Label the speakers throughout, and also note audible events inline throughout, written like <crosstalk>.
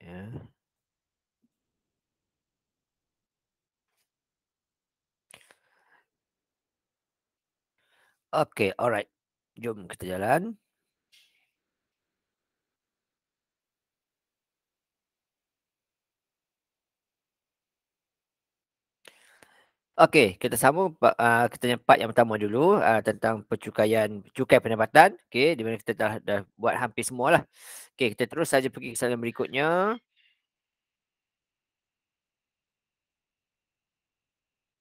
Speaker 1: minute, Okay, alright. Jom kita jalan. Okey, kita sambung uh, kita yang part yang pertama dulu uh, tentang percukaian cukai pendapatan. Okey, di mana kita dah, dah buat hampir semua lah. Okay, kita terus saja pergi ke soalan berikutnya.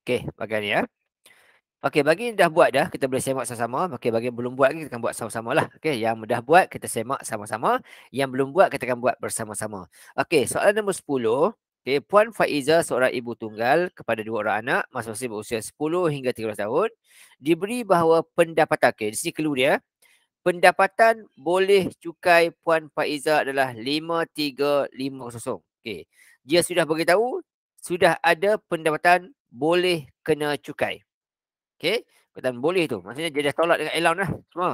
Speaker 1: Okay, bagian ni ya. Okay, bagi yang dah buat dah, kita boleh semak sama-sama. Okay, bagi yang belum buat lagi, kita akan buat sama-sama lah. Okay, yang dah buat, kita semak sama-sama. Yang belum buat, kita akan buat bersama-sama. Okay, soalan nombor 10. Okay, Puan Faiza seorang ibu tunggal kepada dua orang anak, masing-masing berusia 10 hingga 13 tahun, diberi bahawa pendapatan, okay, di sini clue dia, pendapatan boleh cukai Puan Faiza adalah 53500. Okey. Dia sudah bagi tahu sudah ada pendapatan boleh kena cukai. Okey. Pendapatan boleh tu. Maksudnya dia dah tolak dengan allowance lah semua.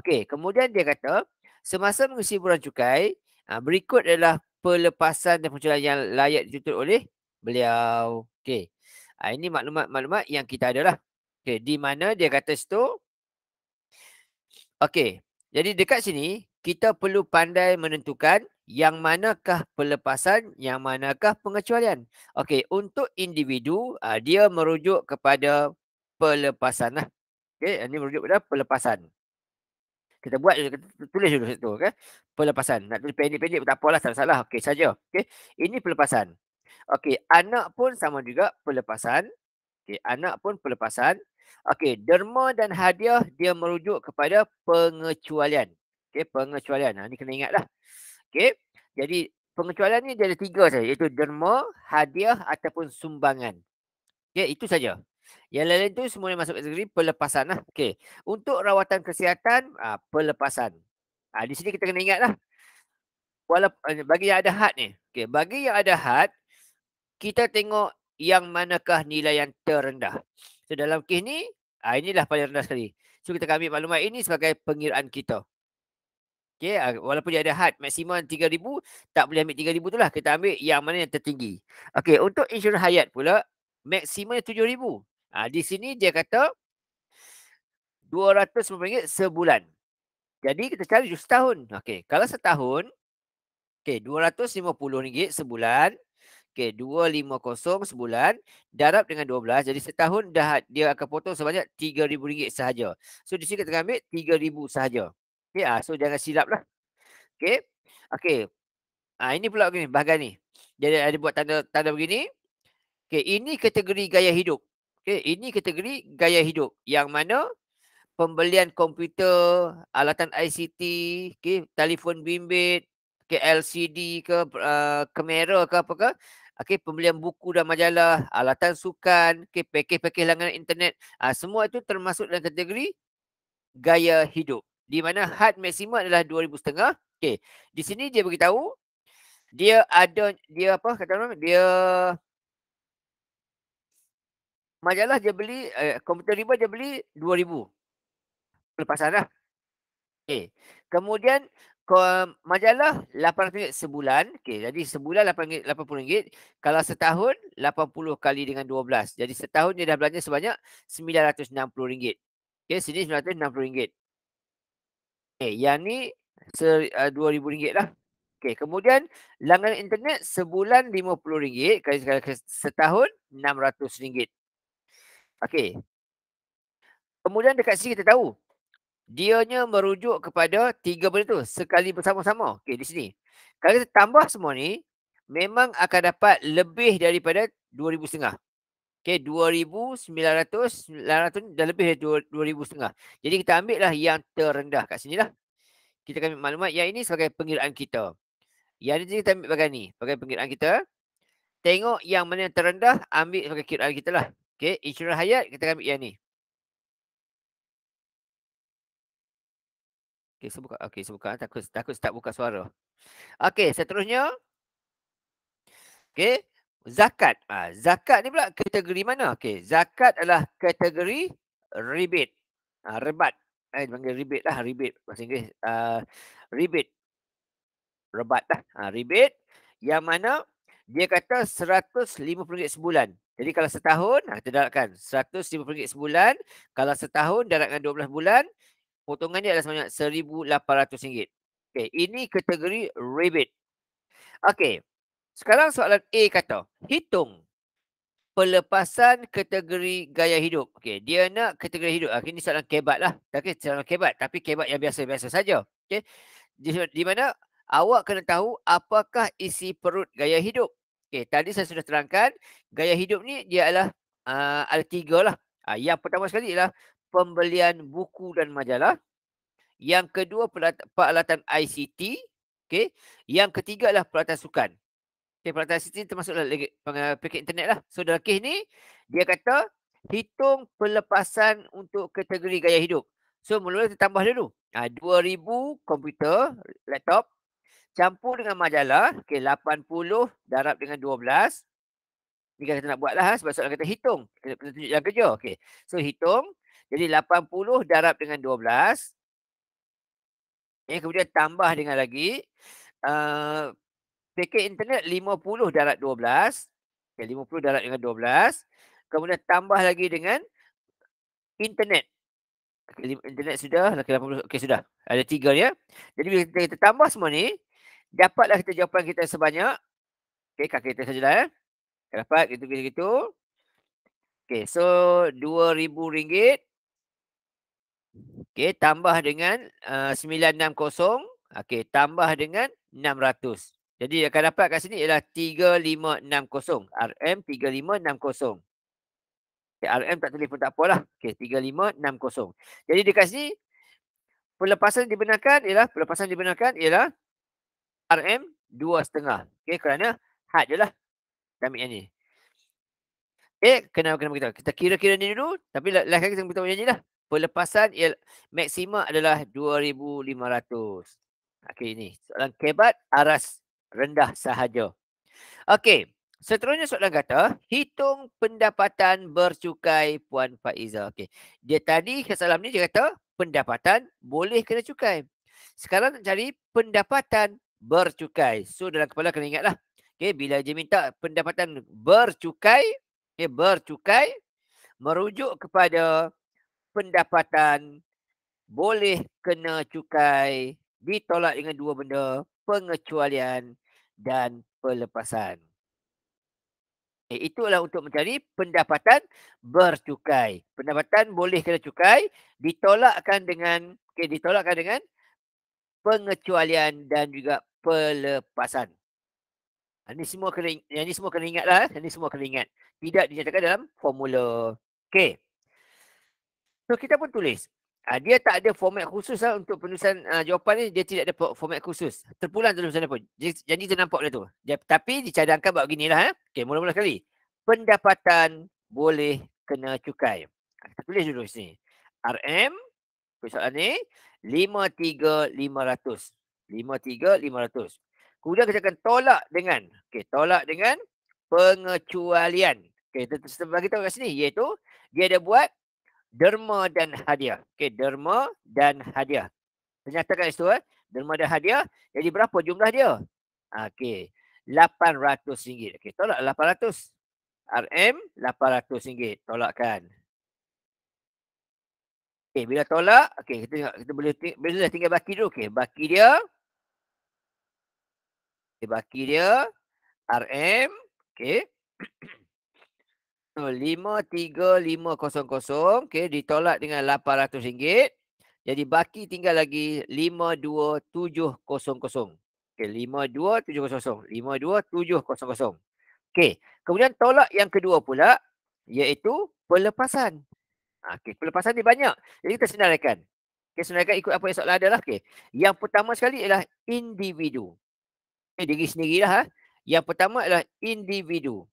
Speaker 1: Okey. Kemudian dia kata semasa mengisi bulan cukai ah, berikut adalah pelepasan dan penculian yang layak dituntut oleh beliau. Okey. Ah, ini maklumat-maklumat yang kita adalah. Okey. Di mana dia kata situ Okey, jadi dekat sini kita perlu pandai menentukan yang manakah pelepasan, yang manakah pengecualian. Okey, untuk individu ah, dia merujuk kepada pelepasan lah. Okey, ini merujuk kepada pelepasan. Kita buat dulu, kita tulis dulu satu. Okey, Pelepasan. Nak tulis pendek-pendek tak apalah, salah-salah. Okey, saja. Okey, ini pelepasan. Okey, anak pun sama juga pelepasan. Okey, anak pun pelepasan. Okey, derma dan hadiah dia merujuk kepada pengecualian. Okey, pengecualian. Ha, ini kena ingatlah. Okey, jadi pengecualian ni dia ada tiga saja iaitu derma, hadiah ataupun sumbangan. Okey, itu saja. Yang lain-lain tu semua yang masuk kategori pelepasan lah. Okey, untuk rawatan kesihatan, ha, pelepasan. Ha, di sini kita kena ingatlah. Walaupun eh, bagi yang ada had ni. Okey, bagi yang ada had, kita tengok yang manakah nilai yang terendah. So dalam kes ni, ha, inilah paling rendah sekali. So kita akan ambil maklumat ini sebagai pengiraan kita. Okay, ah, walaupun dia ada had maksimum 3,000, tak boleh ambil 3,000 tu lah. Kita ambil yang mana yang tertinggi. Okay, untuk insurans hayat pula, maksimumnya ah, 7,000. Ha, di sini dia kata RM200 sebulan. Jadi kita cari setahun. Okay, kalau setahun, okay, RM250 sebulan Okey, 250 sebulan darab dengan 12. Jadi setahun dah ha-, dia akan potong sebanyak RM3,000 sahaja. So di sini kita ambil RM3,000 sahaja. Okey, ah, so jangan silap lah. Okey. Okey. Ah, ini pula begini, bahagian ni. Jadi ada buat tanda tanda begini. Okey, ini kategori gaya hidup. Okey, ini kategori gaya hidup yang mana pembelian komputer, alatan ICT, okey, telefon bimbit, ke LCD ke uh, ah, kamera ke apa ke okey pembelian buku dan majalah, alatan ah, sukan, okey pakej-pakej langganan internet, uh, semua itu termasuk dalam kategori gaya hidup. Di mana had maksimum adalah 2000 setengah. Okey, di sini dia beritahu dia ada dia apa kata nama dia majalah dia beli eh, komputer riba dia beli 2000. Pelepasan lah. Okey. Kemudian majalah RM800 sebulan. Okay, jadi sebulan RM80. Kalau setahun, 80 kali dengan 12. Jadi setahun dia dah belanja sebanyak RM960. Okay, sini RM960. Okay, yang ni RM2,000 uh, eh, lah. Okay, kemudian langgan internet sebulan RM50 kali setahun RM600. Okay. Kemudian dekat sini kita tahu dianya merujuk kepada tiga benda tu sekali bersama-sama. Okey di sini. Kalau kita tambah semua ni memang akan dapat lebih daripada 2000 setengah. Okey 2900 900 dah lebih dari 2000 setengah. Jadi kita ambil lah yang terendah kat lah Kita akan ambil maklumat yang ini sebagai pengiraan kita. Yang ini kita ambil bagian ni, bagian pengiraan kita. Tengok yang mana yang terendah, ambil sebagai kiraan kita lah. Okey, insurans hayat kita akan ambil yang ni. Okey, saya buka. Okey, saya buka. Takut, takut start buka suara. Okey, seterusnya. Okey, zakat. Ha, zakat ni pula kategori mana? Okey, zakat adalah kategori rebate. Ha, rebat. Eh, panggil rebate lah. Rebate. Bahasa Inggeris. Uh, rebate. Rebat lah. Ha, rebate. Yang mana dia kata RM150 sebulan. Jadi kalau setahun, kita daratkan RM150 sebulan. Kalau setahun, daratkan 12 bulan potongan dia adalah sebanyak RM1,800. Okay. Ini kategori rebate. Okay. Sekarang soalan A kata, hitung pelepasan kategori gaya hidup. Okay. Dia nak kategori hidup. Okay. Ini soalan kebat lah. Okay. Soalan kebat. Tapi kebat yang biasa-biasa saja. Okay. Di, di mana awak kena tahu apakah isi perut gaya hidup. Okay. Tadi saya sudah terangkan, gaya hidup ni dia adalah uh, ada tiga lah. Uh, yang pertama sekali ialah pembelian buku dan majalah. Yang kedua peralatan ICT. Okay. Yang ketiga adalah peralatan sukan. Okay, peralatan ICT termasuklah eh, paket internet lah. So dalam kes ni, dia kata hitung pelepasan untuk kategori gaya hidup. So mula-mula kita tambah dulu. Ha, 2,000 komputer, laptop. Campur dengan majalah. Okay, 80 darab dengan 12. Ini kan kita nak buat lah ha, sebab soalan kata hitung. Kita tunjuk jalan kerja. Okay. So hitung jadi 80 darab dengan 12. Okay, kemudian tambah dengan lagi. Uh, eh, paket internet 50 darab 12. Okay, 50 darab dengan 12. Kemudian tambah lagi dengan internet. Internet sudah. 80, Okey, sudah. Ada tiga ni. Ya. Jadi bila kita, kita tambah semua ni, dapatlah kita jawapan kita sebanyak. Okey, kaki kita sajalah. Ya. Dapat gitu-gitu. Okey, so RM2,000. Okey, tambah dengan uh, 960. Okey, tambah dengan 600. Jadi, akan dapat kat sini ialah 3560. RM 3560. Okay, RM tak tulis pun tak apalah. Okey, 3560. Jadi, dekat sini, pelepasan dibenarkan ialah, pelepasan dibenarkan ialah RM 2.5. Okey, kerana hard je lah. Tamik yang ni. Eh, kenapa kenapa kita? Kita kira-kira ni dulu, tapi lain kali kita beritahu yang ni lah pelepasan ia maksima adalah 2500. Okey ini soalan kebat aras rendah sahaja. Okey, seterusnya soalan kata, hitung pendapatan bercukai Puan Faiza. Okey. Dia tadi kesalam ni dia kata pendapatan boleh kena cukai. Sekarang nak cari pendapatan bercukai. So dalam kepala kena ingatlah. Okey, bila dia minta pendapatan bercukai, Okey. bercukai merujuk kepada pendapatan boleh kena cukai ditolak dengan dua benda pengecualian dan pelepasan. Eh, itulah untuk mencari pendapatan bercukai. Pendapatan boleh kena cukai ditolakkan dengan okay, ditolakkan dengan pengecualian dan juga pelepasan. Ini ha, semua kena ini semua kena ingatlah, ini eh. semua kena ingat. Tidak dinyatakan dalam formula. Okey. So kita pun tulis. Uh, dia tak ada format khusus lah untuk penulisan uh, jawapan ni. Dia tidak ada format khusus. Terpulang dalam sana pun. Jadi kita nampak benda tu. Dia, tapi dicadangkan buat beginilah. Eh. Okay, mula-mula sekali. Pendapatan boleh kena cukai. Ah, kita tulis dulu sini. RM, soalan ni, RM53,500. RM53,500. Kemudian kita akan tolak dengan, okay, tolak dengan pengecualian. Okay, kita bagi tahu kat sini iaitu dia ada buat derma dan hadiah. Okey, derma dan hadiah. Ternyatakan itu eh. Derma dan hadiah. Jadi berapa jumlah dia? Okey. RM800. Okey, tolak RM800. RM, RM800. Tolakkan. Okey, bila tolak, okey, kita tengok. Kita boleh ting bila tinggal baki dulu. Okey, baki dia. Okey, baki dia. RM. Okey. <clears throat> RM5,300. Okey, ditolak dengan RM800. Jadi, baki tinggal lagi RM5,2700. Okey, RM5,2700. RM5,2700. Okey, kemudian tolak yang kedua pula iaitu pelepasan. Ha, okey, pelepasan ni banyak. Jadi, kita senaraikan. Okey, senaraikan ikut apa yang soalan adalah. Okey, yang pertama sekali ialah individu. Okey, diri sendirilah. Ha. Yang pertama adalah individu.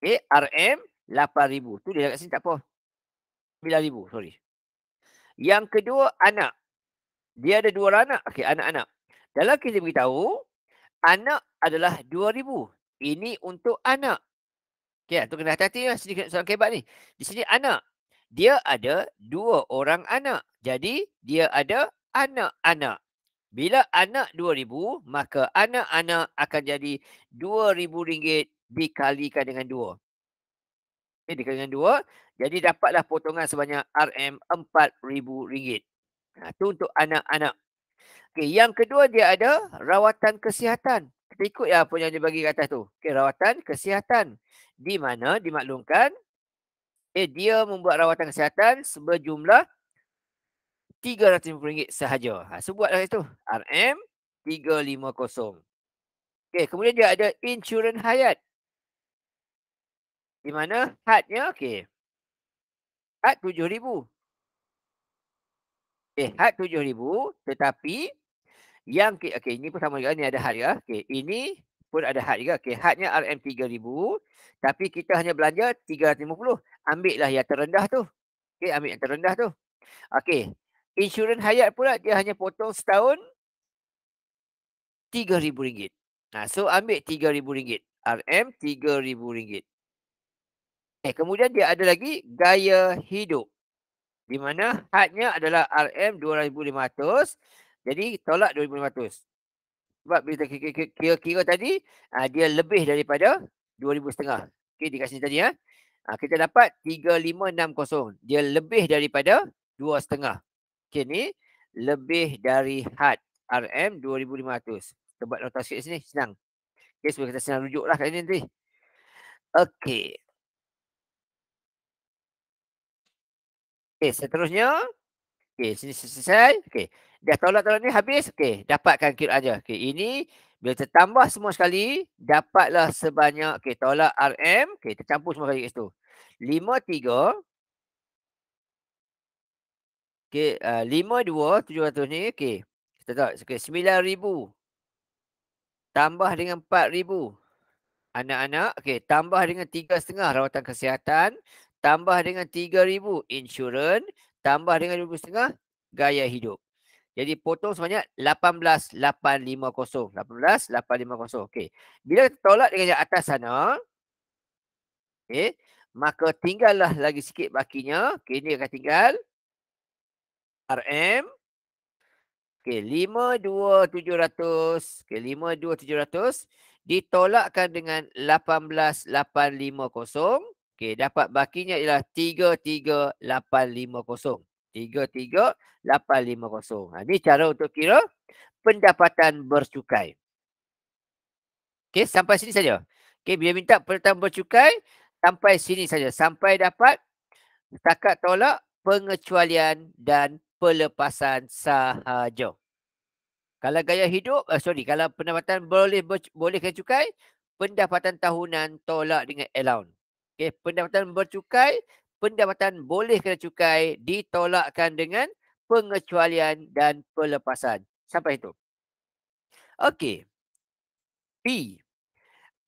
Speaker 1: Okay, RM 8,000. Tu dia dekat sini tak apa. 9,000, sorry. Yang kedua, anak. Dia ada dua anak. Okay, anak-anak. Dalam kita beritahu, anak adalah 2,000. Ini untuk anak. Okay, tu kena hati-hati lah. Sini kena soalan kebat ni. Di sini anak. Dia ada dua orang anak. Jadi, dia ada anak-anak. Bila anak 2,000, maka anak-anak akan jadi 2,000 ringgit dikalikan dengan 2. Okay, eh, dikalikan dengan 2. Jadi dapatlah potongan sebanyak RM4,000. Nah, itu untuk anak-anak. Okay, yang kedua dia ada rawatan kesihatan. Kita ikut ya apa yang dia bagi kat atas tu. Okay, rawatan kesihatan. Di mana dimaklumkan eh, dia membuat rawatan kesihatan berjumlah RM350 sahaja. Ha, so buatlah itu. RM350. Okay, kemudian dia ada insurans hayat. Di mana hadnya, okey. Had tujuh ribu. Okey, eh, had tujuh ribu. Tetapi, yang, okey, okay, ini pun sama juga. Ini ada had juga. Okey, ini pun ada had juga. Okey, hadnya RM tiga ribu. Tapi kita hanya belanja tiga ratus lima puluh. Ambil lah yang terendah tu. Okey, ambil yang terendah tu. Okey, insurans hayat pula dia hanya potong setahun tiga ribu ringgit. Nah, so ambil tiga ribu ringgit. RM tiga ribu ringgit. Eh, kemudian dia ada lagi gaya hidup. Di mana hadnya adalah RM2,500. Jadi, tolak RM2,500. Sebab bila kita kira-kira tadi, ah, dia lebih daripada RM2,500. Okey, dekat sini tadi. Ya. Ah, kita dapat RM3,560. Dia lebih daripada RM2,500. Okey, ni lebih dari had RM2,500. Kita buat nota sikit sini. Senang. Okey, sebab kita senang rujuklah lah kat sini nanti. Okey. Okey, seterusnya. Okey, sini selesai. Okey. Dah tolak-tolak ni habis. Okey, dapatkan kiraan aja. Okey, ini bila tambah semua sekali, dapatlah sebanyak. Okey, tolak RM. Okey, tercampur semua sekali kat situ. 5, 3. Okey, uh, 5, 2, 700 ni. Okey, kita tolak. Okey, 9,000. Tambah dengan 4,000. Anak-anak. Okey, tambah dengan 3,5 rawatan kesihatan tambah dengan 3,000 insurans, tambah dengan 2,500 gaya hidup. Jadi potong sebanyak 18,850. 18,850. Okey. Bila tolak dengan yang atas sana, okey? maka tinggallah lagi sikit bakinya. Okey, ni akan tinggal RM. Okey, 52,700. Okey, 52,700. Ditolakkan dengan 18,850. Okey, dapat bakinya ialah 33850. 33850. Ha, ini cara untuk kira pendapatan bercukai. Okey, sampai sini saja. Okey, bila minta pendapatan bercukai, sampai sini saja. Sampai dapat setakat tolak pengecualian dan pelepasan sahaja. Kalau gaya hidup, uh, sorry, kalau pendapatan boleh boleh kena cukai, pendapatan tahunan tolak dengan allowance. Okay, pendapatan bercukai, pendapatan boleh kena cukai ditolakkan dengan pengecualian dan pelepasan. Sampai itu. Okey. P.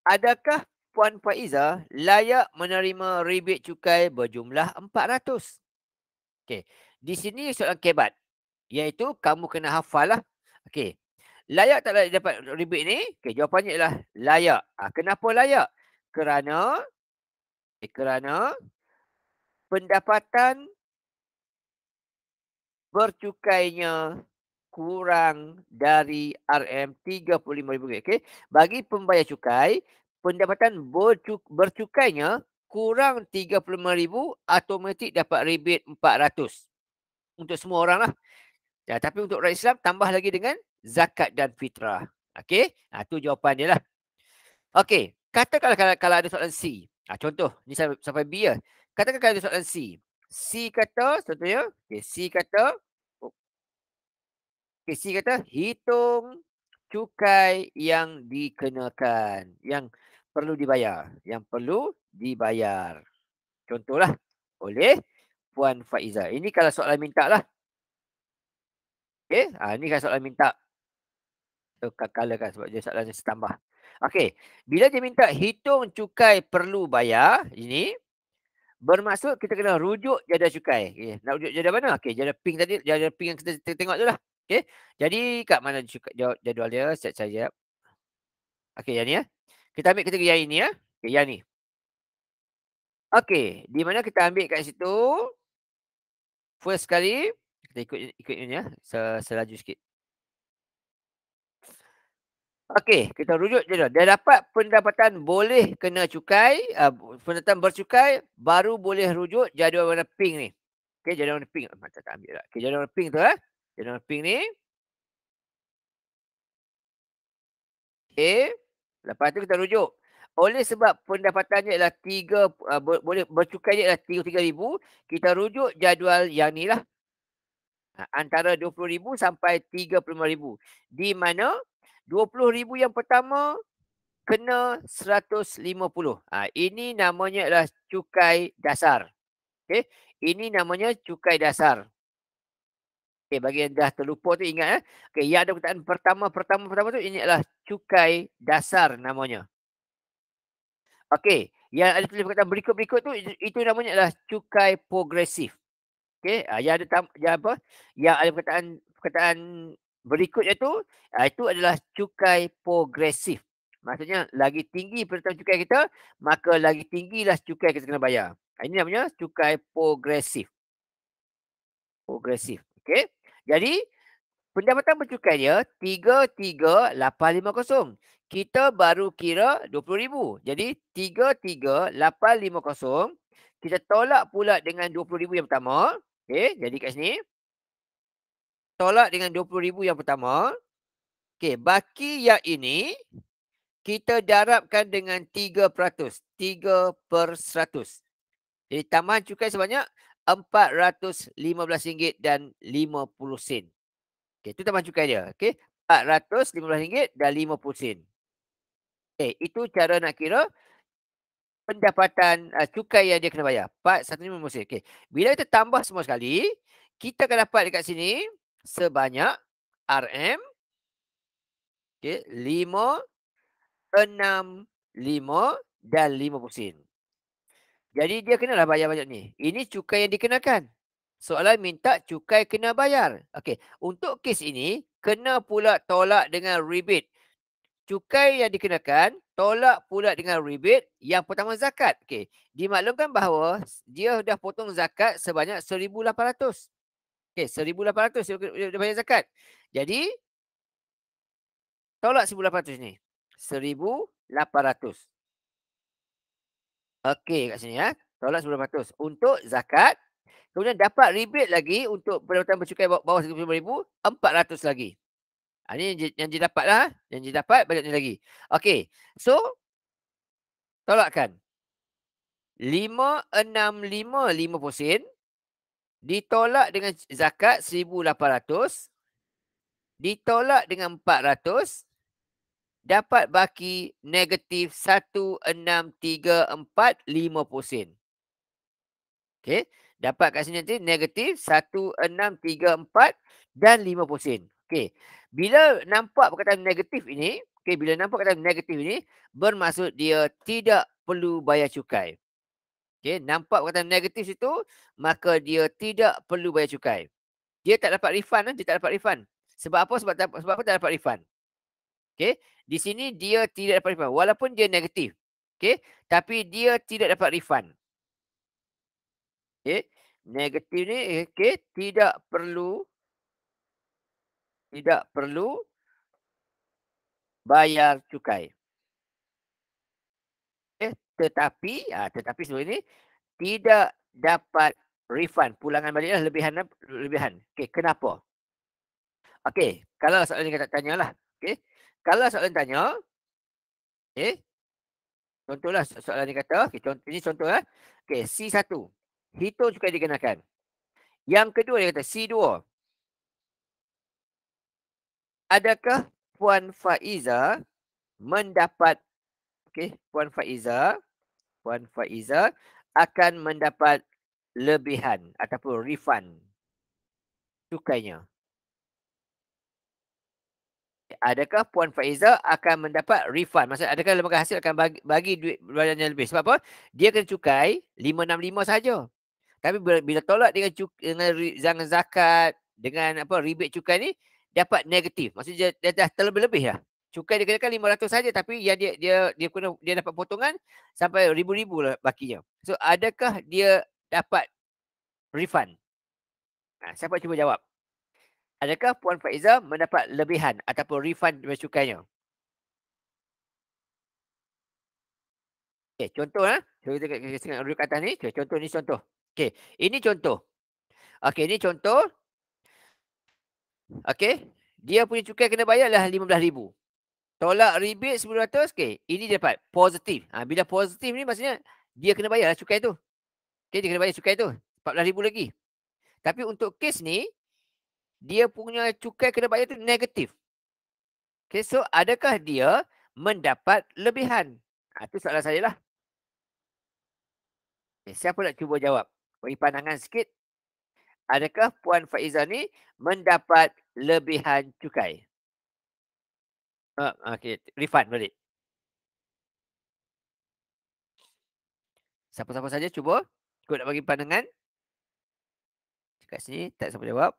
Speaker 1: Adakah Puan Faiza layak menerima ribet cukai berjumlah RM400? Okey. Di sini soalan kebat. Iaitu kamu kena hafal lah. Okey. Layak tak layak dapat ribet ni? Okey. Jawapannya ialah layak. Ha, kenapa layak? Kerana Eh, kerana pendapatan bercukainya kurang dari RM35,000. Okay. Bagi pembayar cukai, pendapatan bercuk bercukainya kurang RM35,000 automatik dapat ribet RM400. Untuk semua orang lah. Ya, tapi untuk orang Islam, tambah lagi dengan zakat dan fitrah. Okey, itu ha, jawapan dia lah. Okey, katakanlah kalau, kalau ada soalan C. Ha, contoh, ni sampai B lah. Katakan kalau ada soalan C. C kata, contohnya, okay, C kata, oh. okay, C kata, hitung cukai yang dikenakan, yang perlu dibayar, yang perlu dibayar. Contohlah, oleh Puan Faiza. Ini kalau soalan minta lah. Okay, ha, ah, ini kalau soalan minta. Kalau kan, sebab dia soalan setambah. Okey, bila dia minta hitung cukai perlu bayar ini bermaksud kita kena rujuk jadual cukai. Okay. Nak rujuk jadual mana? Okey, jadual pink tadi, jadual pink yang kita tengok tu lah. Okey. Jadi kat mana jadual dia? Set saja. Okey, yang ni ya. Kita ambil kategori yang ini ya. Okey, yang ni. Okey, di mana kita ambil kat situ? First kali kita ikut ikut ini ya. Selaju sikit. Okey, kita rujuk je dah. Dia dapat pendapatan boleh kena cukai, uh, pendapatan bercukai, baru boleh rujuk jadual warna pink ni. Okey, jadual warna pink. Oh, tak ambil lah. Okey, jadual warna pink tu eh. Jadual warna pink ni. Okey, lepas tu kita rujuk. Oleh sebab pendapatan dia ialah tiga, uh, boleh bercukai dia ialah tiga, ribu, kita rujuk jadual yang ni lah. Ha, antara RM20,000 sampai RM35,000. Di mana rm ribu yang pertama kena RM150. Ha, ini namanya adalah cukai dasar. Okay. Ini namanya cukai dasar. Okay, bagi yang dah terlupa tu ingat. Eh. Okay, yang ada perkataan pertama-pertama-pertama tu ini adalah cukai dasar namanya. Okey, yang ada tulis perkataan berikut-berikut tu itu namanya adalah cukai progresif. Okey, ha, yang ada yang apa? Yang ada perkataan perkataan Berikutnya tu, ah, itu adalah cukai progresif. Maksudnya, lagi tinggi penentuan cukai kita, maka lagi tinggilah cukai kita kena bayar. Ah, ini namanya cukai progresif. Progresif. Okey. Jadi, pendapatan bercukai dia 33850. Kita baru kira 20000 Jadi, 33850. Kita tolak pula dengan 20000 yang pertama. Okey. Jadi, kat sini tolak dengan 20,000 yang pertama. Okey, baki yang ini kita darabkan dengan 3%, 3%. 100. Jadi tambahan cukai sebanyak RM415.50. Okey, itu tambahan cukai dia. Okey, RM415 dan RM50. Okey, itu cara nak kira pendapatan uh, cukai yang dia kena bayar. RM415. Okey, bila kita tambah semua sekali, kita akan dapat dekat sini sebanyak RM okay, 5, 6, 5 dan 50 sen. Jadi dia kenalah bayar banyak ni. Ini cukai yang dikenakan. Soalan minta cukai kena bayar. Okey, untuk kes ini kena pula tolak dengan rebate. Cukai yang dikenakan tolak pula dengan rebate yang pertama zakat. Okey, dimaklumkan bahawa dia dah potong zakat sebanyak 1800. Okey, 1800 dia, dia bayar zakat. Jadi tolak 1800 ni. 1800. Okey kat sini ya. Eh. Tolak 1800 untuk zakat. Kemudian dapat rebate lagi untuk pendapatan bercukai bawah 35000 400 lagi. Ha, ini yang dia, yang dia dapat lah. Yang dia dapat banyak ni lagi. Okey. So, tolakkan. 5, 6, 5, 50 sen. Ditolak dengan zakat 1,800. Ditolak dengan 400. Dapat baki negatif 1,634,50 sen. Okay. Dapat kat sini nanti negatif 1,634 dan 50 sen. Okay. Bila nampak perkataan negatif ini, okay, bila nampak perkataan negatif ini, bermaksud dia tidak perlu bayar cukai. Okay, nampak kata negatif itu, maka dia tidak perlu bayar cukai. Dia tak dapat refund, kan? dia tak dapat refund. Sebab apa? Sebab, sebab apa tak dapat refund? Okay, di sini dia tidak dapat refund. Walaupun dia negatif. Okay, tapi dia tidak dapat refund. Okay, negatif ni, okay tidak perlu tidak perlu bayar cukai tetapi ha, tetapi sebelum ini tidak dapat refund pulangan baliklah lebihan lebihan. Okey, kenapa? Okey, kalau soalan ni kata tanyalah. Okey. Kalau soalan tanya okey. Contohlah soalan ni kata, okay, contoh ini contohlah. Okey, C1. Hitung cukai dikenakan. Yang kedua dia kata C2. Adakah Puan Faiza mendapat okey, Puan Faiza Puan Faiza akan mendapat lebihan ataupun refund cukainya. Adakah Puan Faiza akan mendapat refund? Maksudnya adakah lembaga hasil akan bagi, bagi duit belanjanya lebih? Sebab apa? Dia kena cukai 565 saja. Tapi bila, bila tolak dengan, dengan, dengan zakat, dengan apa rebate cukai ni, dapat negatif. Maksudnya dia dah terlebih-lebih lah cukai dikenakan 500 saja tapi yang dia dia dia kena dia dapat potongan sampai ribu-ribu lah bakinya. So adakah dia dapat refund? Ha, siapa cuba jawab? Adakah Puan Faiza mendapat lebihan ataupun refund bagi cukainya? Okey, contoh ah. saya Kita tengok kita tengok kat atas ni. Okay, contoh ni contoh. Okey, ini contoh. Okey, ini contoh. Okey, dia punya cukai kena bayar lah 15000. Tolak rebate RM10,000, okay. Ini dia dapat positif. Ha, bila positif ni maksudnya dia kena bayar lah cukai tu. Okay, dia kena bayar cukai tu. RM14,000 lagi. Tapi untuk kes ni, dia punya cukai kena bayar tu negatif. Okay, so adakah dia mendapat lebihan? Itu ha, soalan saya lah. Okay, siapa nak cuba jawab? Beri pandangan sikit. Adakah Puan Faizah ni mendapat lebihan cukai? Uh, okay, refund balik. Siapa-siapa saja cuba. Kau nak bagi pandangan. Dekat sini, tak siapa jawab.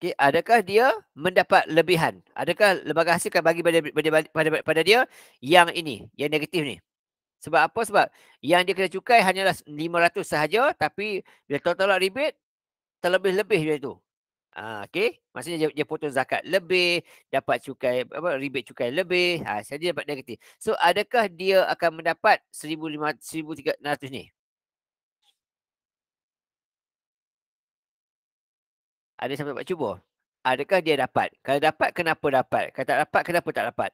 Speaker 1: Okay, adakah dia mendapat lebihan? Adakah lembaga hasil akan bagi pada, pada, pada, pada, pada dia yang ini, yang negatif ni? Sebab apa? Sebab yang dia kena cukai hanyalah RM500 sahaja. Tapi dia total lah rebate, terlebih-lebih dia tu. Ah, okey. Maksudnya dia, dia potong zakat lebih, dapat cukai apa ribet cukai lebih. Ha, saya dia dapat negatif. So adakah dia akan mendapat 1500 1300 ni? Ada siapa dapat cuba? Adakah dia dapat? Kalau dapat, kenapa dapat? Kalau tak dapat, kenapa tak dapat?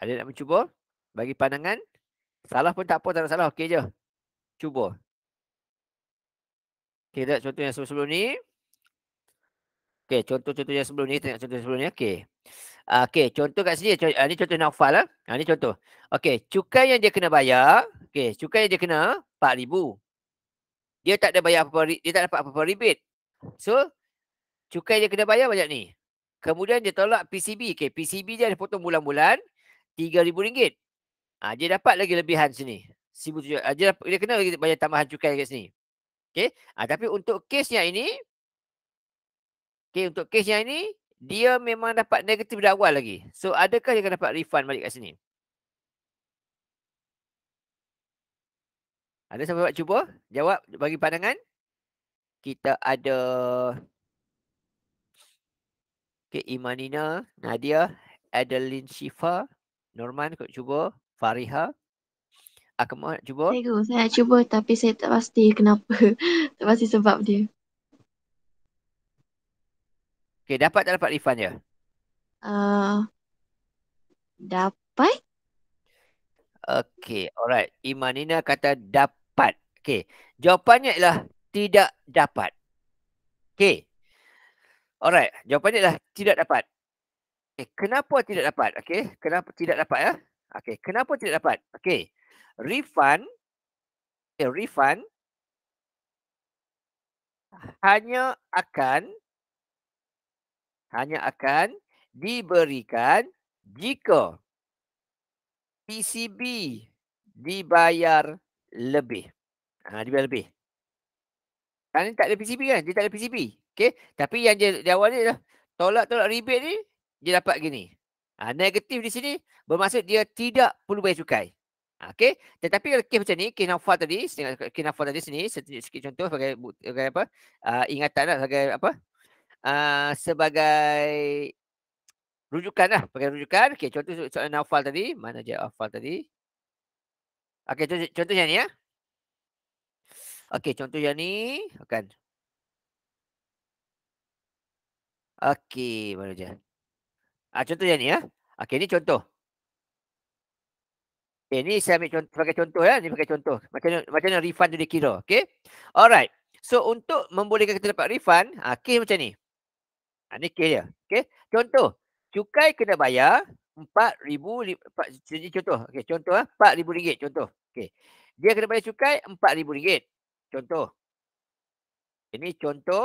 Speaker 1: Ada nak mencuba? Bagi pandangan? Salah pun tak apa, tak ada salah. Okey je. Cuba. Okey, dah contoh yang sebelum-sebelum ni. Okey, contoh-contoh yang sebelum ni. Tengok contoh sebelum ni. Okey. Ah, okey, contoh kat sini. Ah, contoh, ini contoh nafal lah. Ha, ah, ini contoh. Okey, cukai yang dia kena bayar. Okey, cukai yang dia kena RM4,000. Dia tak ada bayar apa-apa, dia tak dapat apa-apa rebate. So, cukai yang dia kena bayar banyak ni. Kemudian dia tolak PCB. Okay, PCB dia ada potong bulan-bulan RM3,000. -bulan, ha, dia dapat lagi lebihan sini. 1, dia, dia kena lagi bayar tambahan cukai kat sini. Okey. Ha, tapi untuk kes yang ini. Okey. Untuk kes yang ini. Dia memang dapat negatif dari awal lagi. So adakah dia akan dapat refund balik kat sini? Ada siapa nak cuba? Jawab bagi pandangan. Kita ada. Okey. Imanina. Nadia. Adeline Shifa. Norman kau cuba. Fariha. Aku ah, mau cuba. Cikgu, saya cuba tapi saya tak pasti kenapa. <laughs> tak pasti sebab dia. Okay, dapat tak dapat refund dia? Uh, dapat. Okay, alright. Imanina kata dapat. Okay, jawapannya ialah tidak dapat. Okay. Alright, jawapannya ialah tidak dapat. Okay, kenapa tidak dapat? Okay, kenapa tidak dapat ya? Okay, kenapa tidak dapat? Okay refund okay, ya, refund hanya akan hanya akan diberikan jika PCB dibayar lebih. Ha, dibayar lebih. Kan tak ada PCB kan? Dia tak ada PCB. Okey. Tapi yang dia, dia awal ni lah. Tolak-tolak rebate ni, dia dapat gini. Ha, negatif di sini bermaksud dia tidak perlu bayar cukai. Ah, Okey, tetapi kalau eh, kes macam ni, kes nafal tadi, kes nafal tadi sini, saya tunjuk contoh sebagai, sebagai apa, uh, ingatan lah, sebagai apa, uh, sebagai rujukan lah, sebagai rujukan. Okey, contoh so- soalan nafal tadi, mana je nafal tadi. Okey, contoh, contoh yang ni ya. Okey, contoh yang ni, akan. Okey, mana je. Ah, contoh yang ni ya. Okey, ni contoh. Okay, eh, ni saya ambil contoh, sebagai contoh ya. Ni sebagai contoh. Macam macam mana refund tu dikira. Okay. Alright. So, untuk membolehkan kita dapat refund, ha, ah, case macam ni. Ha, ni case dia. Okay. Contoh. Cukai kena bayar RM4,000. Contoh. Okay, contoh. Ha, ah, RM4,000. Contoh. Okay. Dia kena bayar cukai RM4,000. Contoh. Ini contoh.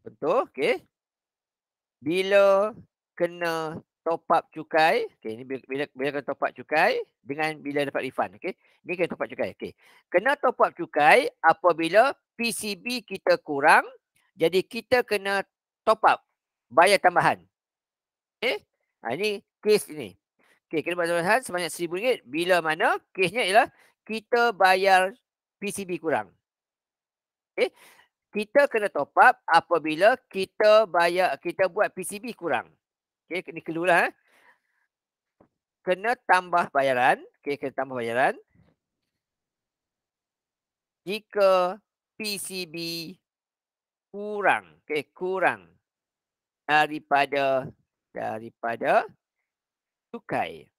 Speaker 1: Contoh. Okay. Bila kena top up cukai. Okey, ini bila bila kena top up cukai dengan bila dapat refund. Okey. Ini kena top up cukai. Okey. Kena top up cukai apabila PCB kita kurang. Jadi kita kena top up. Bayar tambahan. Okey. Ha, ini kes ini. Okey. Kena bayar tambahan sebanyak RM1,000. Bila mana kesnya ialah kita bayar PCB kurang. Okey. Kita kena top up apabila kita bayar kita buat PCB kurang. Okey, ni keluarlah. Eh. Kena tambah bayaran. Okey, kena tambah bayaran. Jika PCB kurang. Okey, kurang. Daripada, daripada cukai.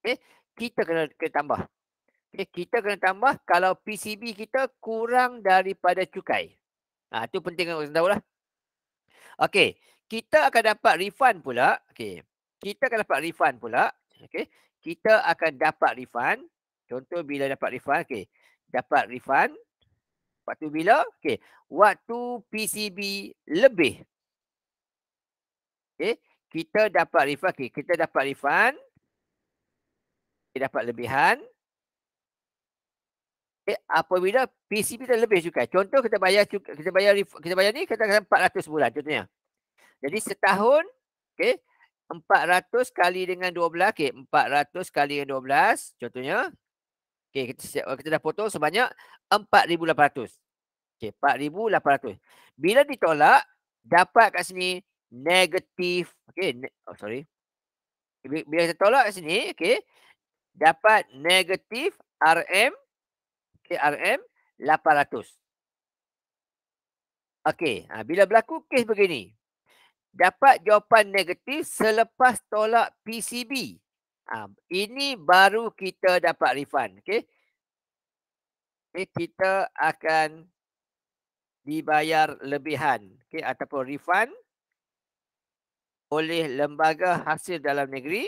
Speaker 1: Okey, kita kena, kena tambah. Okey, kita kena tambah kalau PCB kita kurang daripada cukai. Ah, ha, tu penting untuk kita tahu lah. Okey, kita akan dapat refund pula okey kita akan dapat refund pula okey kita akan dapat refund contoh bila dapat refund okey dapat refund waktu bila okey waktu PCB lebih okey kita dapat refund okey kita dapat refund kita dapat lebihan okey apabila PCB dah lebih cukai contoh kita bayar kita bayar kita bayar ni katakan 400 bulan contohnya jadi setahun, okey, 400 kali dengan 12, okey, 400 kali dengan 12, contohnya, okey, kita, kita dah potong sebanyak 4,800. Okey, 4,800. Bila ditolak, dapat kat sini negatif, okey, ne oh, sorry. Bila kita tolak kat sini, okey, dapat negatif RM, okey, RM 800. Okey, ha, bila berlaku kes begini, dapat jawapan negatif selepas tolak PCB. Ha, ini baru kita dapat refund. Okay. Okay, kita akan dibayar lebihan okay, ataupun refund oleh lembaga hasil dalam negeri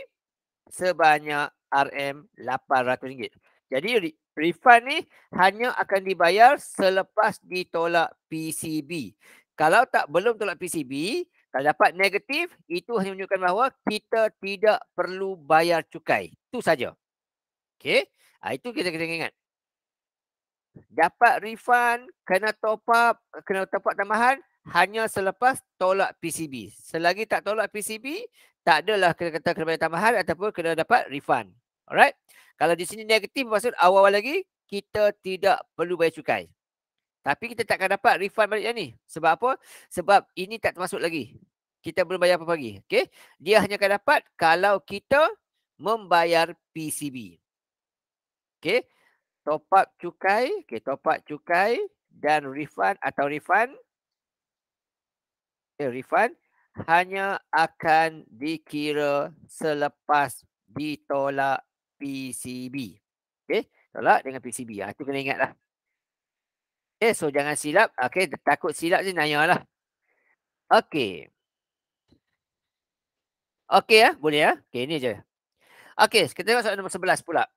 Speaker 1: sebanyak RM800. Jadi refund ni hanya akan dibayar selepas ditolak PCB. Kalau tak belum tolak PCB, kalau dapat negatif, itu hanya menunjukkan bahawa kita tidak perlu bayar cukai. Itu saja. Okey. Ha, itu kita kena ingat. Dapat refund, kena top up, kena top up tambahan hanya selepas tolak PCB. Selagi tak tolak PCB, tak adalah kena kata kena bayar tambahan ataupun kena dapat refund. Alright. Kalau di sini negatif, maksud awal-awal lagi, kita tidak perlu bayar cukai. Tapi kita takkan dapat refund balik yang ni. Sebab apa? Sebab ini tak termasuk lagi. Kita belum bayar apa-apa lagi. Okay? Dia hanya akan dapat kalau kita membayar PCB. Okay? Top up cukai. Okay, top up cukai dan refund atau refund. Okay, eh, refund hanya akan dikira selepas ditolak PCB. Okay? Tolak dengan PCB. Itu ah, kena ingatlah. Okay, eh, so jangan silap. Okay, takut silap ni, nanya lah. Okay. Okay ya, boleh ya. Okay, ini je. Okay, kita tengok soalan nombor 11 pula.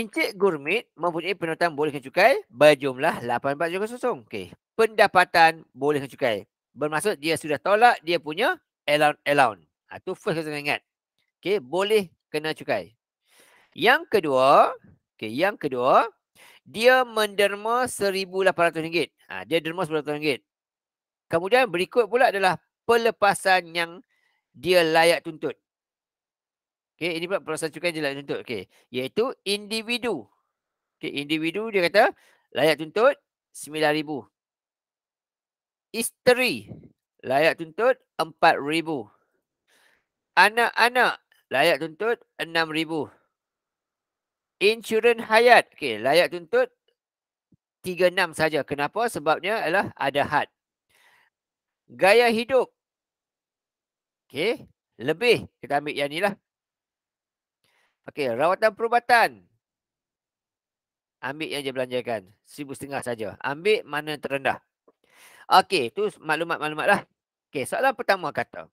Speaker 1: Encik Gurmit mempunyai pendapatan boleh cukai berjumlah 84 juta kosong. Okay. Pendapatan boleh cukai. Bermaksud dia sudah tolak dia punya allowance. Itu ha, first kita kena ingat. Okay, boleh kena cukai. Yang kedua, okay, yang kedua, dia menderma RM1,800. Ha, dia derma RM1,800. Kemudian berikut pula adalah pelepasan yang dia layak tuntut. Okay, ini pula pelepasan cukai dia layak tuntut. Okay, iaitu individu. Okay, individu dia kata layak tuntut RM9,000. Isteri layak tuntut RM4,000. Anak-anak layak tuntut RM6,000 insurans hayat. Okey, layak tuntut 36 saja. Kenapa? Sebabnya adalah ada had. Gaya hidup. Okey, lebih kita ambil yang inilah. Okey, rawatan perubatan. Ambil yang je belanjakan. Seribu setengah saja. Ambil mana yang terendah. Okey, itu maklumat maklumatlah. lah. Okey, soalan pertama kata.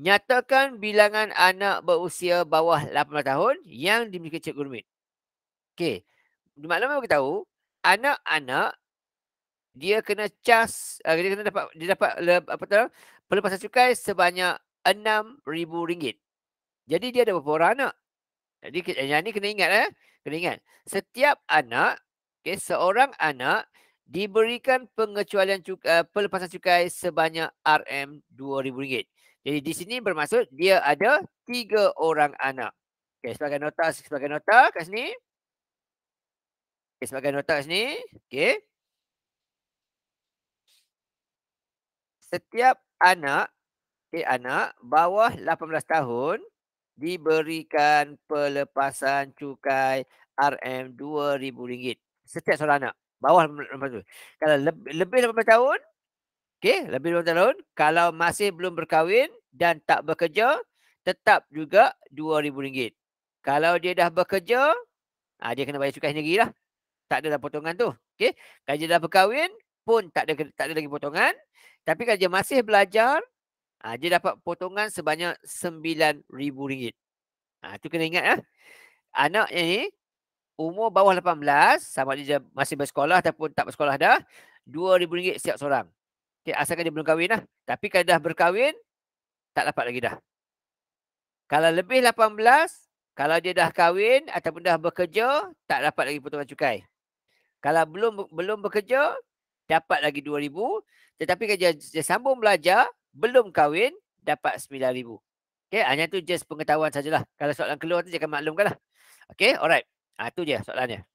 Speaker 1: Nyatakan bilangan anak berusia bawah 18 tahun yang dimiliki Cikgu Rumit. Okey. Maklumat kita tahu anak-anak dia kena cas ah, dia kena dapat dia dapat le, apa tu pelepasan cukai sebanyak rm ringgit. Jadi dia ada berapa orang anak? Jadi yang ni kena ingat eh. Kena ingat. Setiap anak, okay, seorang anak diberikan pengecualian cukai, eh, pelepasan cukai sebanyak RM2,000. Jadi di sini bermaksud dia ada tiga orang anak. Okay, sebagai nota, sebagai nota kat sini. Okay, sebagai nota sini. Okay. Setiap anak, okay, anak bawah 18 tahun diberikan pelepasan cukai RM2,000. Setiap seorang anak. Bawah 18 tahun. Kalau lebih, lebih 18 tahun, okay, lebih 18 tahun, kalau masih belum berkahwin dan tak bekerja, tetap juga RM2,000. Kalau dia dah bekerja, ah, dia kena bayar cukai sendiri lah tak ada dah potongan tu. Okey. Kalau dia dah berkahwin pun tak ada tak ada lagi potongan. Tapi kalau dia masih belajar, ha, dia dapat potongan sebanyak RM9,000. Ha, tu kena ingat lah. Ha. Anak yang ni umur bawah 18 sama ada dia masih bersekolah ataupun tak bersekolah dah RM2,000 setiap seorang. Okay, asalkan dia belum kahwin lah. Tapi kalau dah berkahwin, tak dapat lagi dah. Kalau lebih 18, kalau dia dah kahwin ataupun dah bekerja, tak dapat lagi potongan cukai. Kalau belum belum bekerja, dapat lagi RM2,000. Tetapi kerja dia sambung belajar, belum kahwin, dapat RM9,000. Okay, hanya tu just pengetahuan sajalah. Kalau soalan keluar tu, dia akan maklumkan lah. Okay, alright. Ha, tu je soalannya.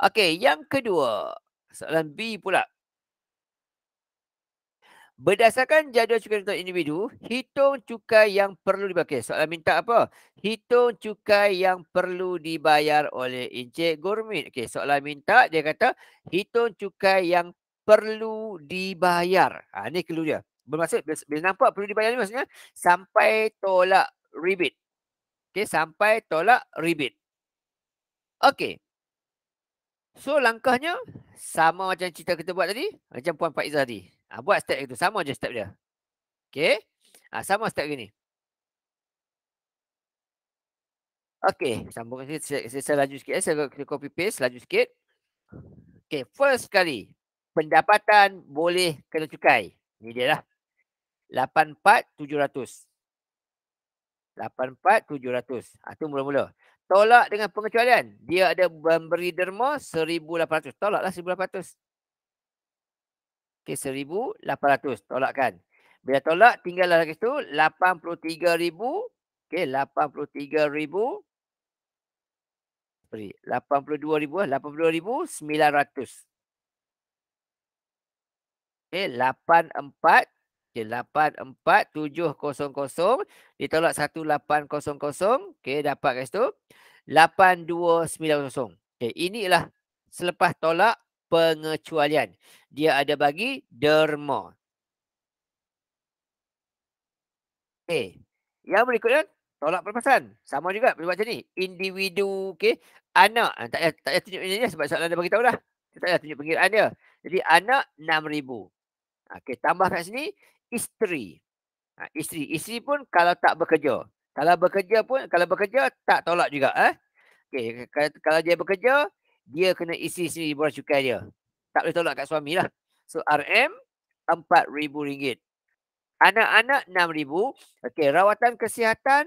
Speaker 1: Okay, yang kedua. Soalan B pula. Berdasarkan jadual cukai untuk individu, hitung cukai yang perlu dibayar. Soalan minta apa? Hitung cukai yang perlu dibayar oleh Encik Gurmit. Okay, soalan minta dia kata hitung cukai yang perlu dibayar. Ha ni clue dia. Bermaksud bila, bila nampak perlu dibayar ni maksudnya sampai tolak ribit. Okay, sampai tolak ribit. Okay, So langkahnya sama macam cerita kita buat tadi, macam puan Faizah tadi. Ha, buat step itu. Sama je step dia. Okay. Ha, ah, sama step gini. Okay. Sambung sini. Saya, saya, saya laju sikit. Eh. Saya copy paste. Laju sikit. Okay. First kali Pendapatan boleh kena cukai. Ini dia lah. 84,700. 84,700. Itu ha, mula-mula. Tolak dengan pengecualian. Dia ada memberi derma 1,800. Tolaklah 1,800 kita 1,800. Tolakkan. Bila tolak, tinggal lagi situ. 83,000. Okey, 83,000. Beri. 82,000 lah. 82,900. Okey, 84. Okey, 84,700. Ditolak 1,800. Okey, dapat kat situ. 82,900. Okey, inilah selepas tolak pengecualian. Dia ada bagi derma. Okey. Yang berikutnya tolak pelepasan. Sama juga buat macam ni. Individu, okey. Anak, ah, tak payah, tak payah tunjuk ini lah sebab soalan dah bagi tahu dah. Tak payah tunjuk pengiraan dia. Jadi anak 6000. Ah, okey, tambah kat sini isteri. Ha, isteri, isteri pun kalau tak bekerja. Kalau bekerja pun, kalau bekerja tak tolak juga eh. Okey, kalau dia bekerja, dia kena isi sendiri borang cukai dia. Tak boleh tolak kat suami lah. So RM RM4,000. Anak-anak RM6,000. Okay, rawatan kesihatan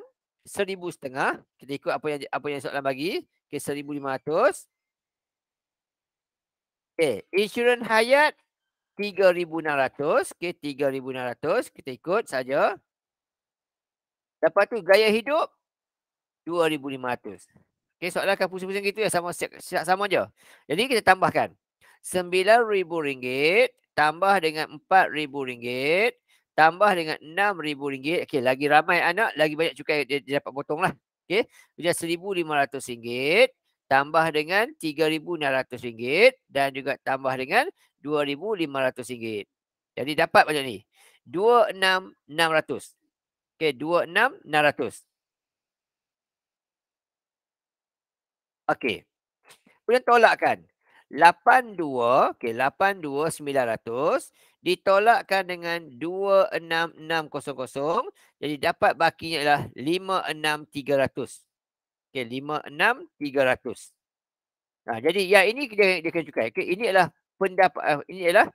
Speaker 1: RM1,500. Kita ikut apa yang apa yang soalan bagi. Okay, RM1,500. Okay, insuran hayat RM3,600. Okay, RM3,600. Kita ikut saja. Lepas tu gaya hidup RM2,500. Okay, soalan akan pusing-pusing gitu ya. Sama, siap, sama je. Jadi kita tambahkan. RM9,000 tambah dengan RM4,000 tambah dengan RM6,000. Okey, lagi ramai anak, lagi banyak cukai dia, dia dapat potong lah. Okey, dia RM1,500 tambah dengan RM3,600 dan juga tambah dengan RM2,500. Jadi dapat macam ni. RM2,600. Okey, RM2,600. Okey. Kemudian tolakkan. 82, okey 82900 ditolakkan dengan 26600. Jadi dapat bakinya ialah 56300. Okey 56300. Nah, ha, jadi ya ini dia dia kena cukai. Okey, ini adalah pendapat eh, ini adalah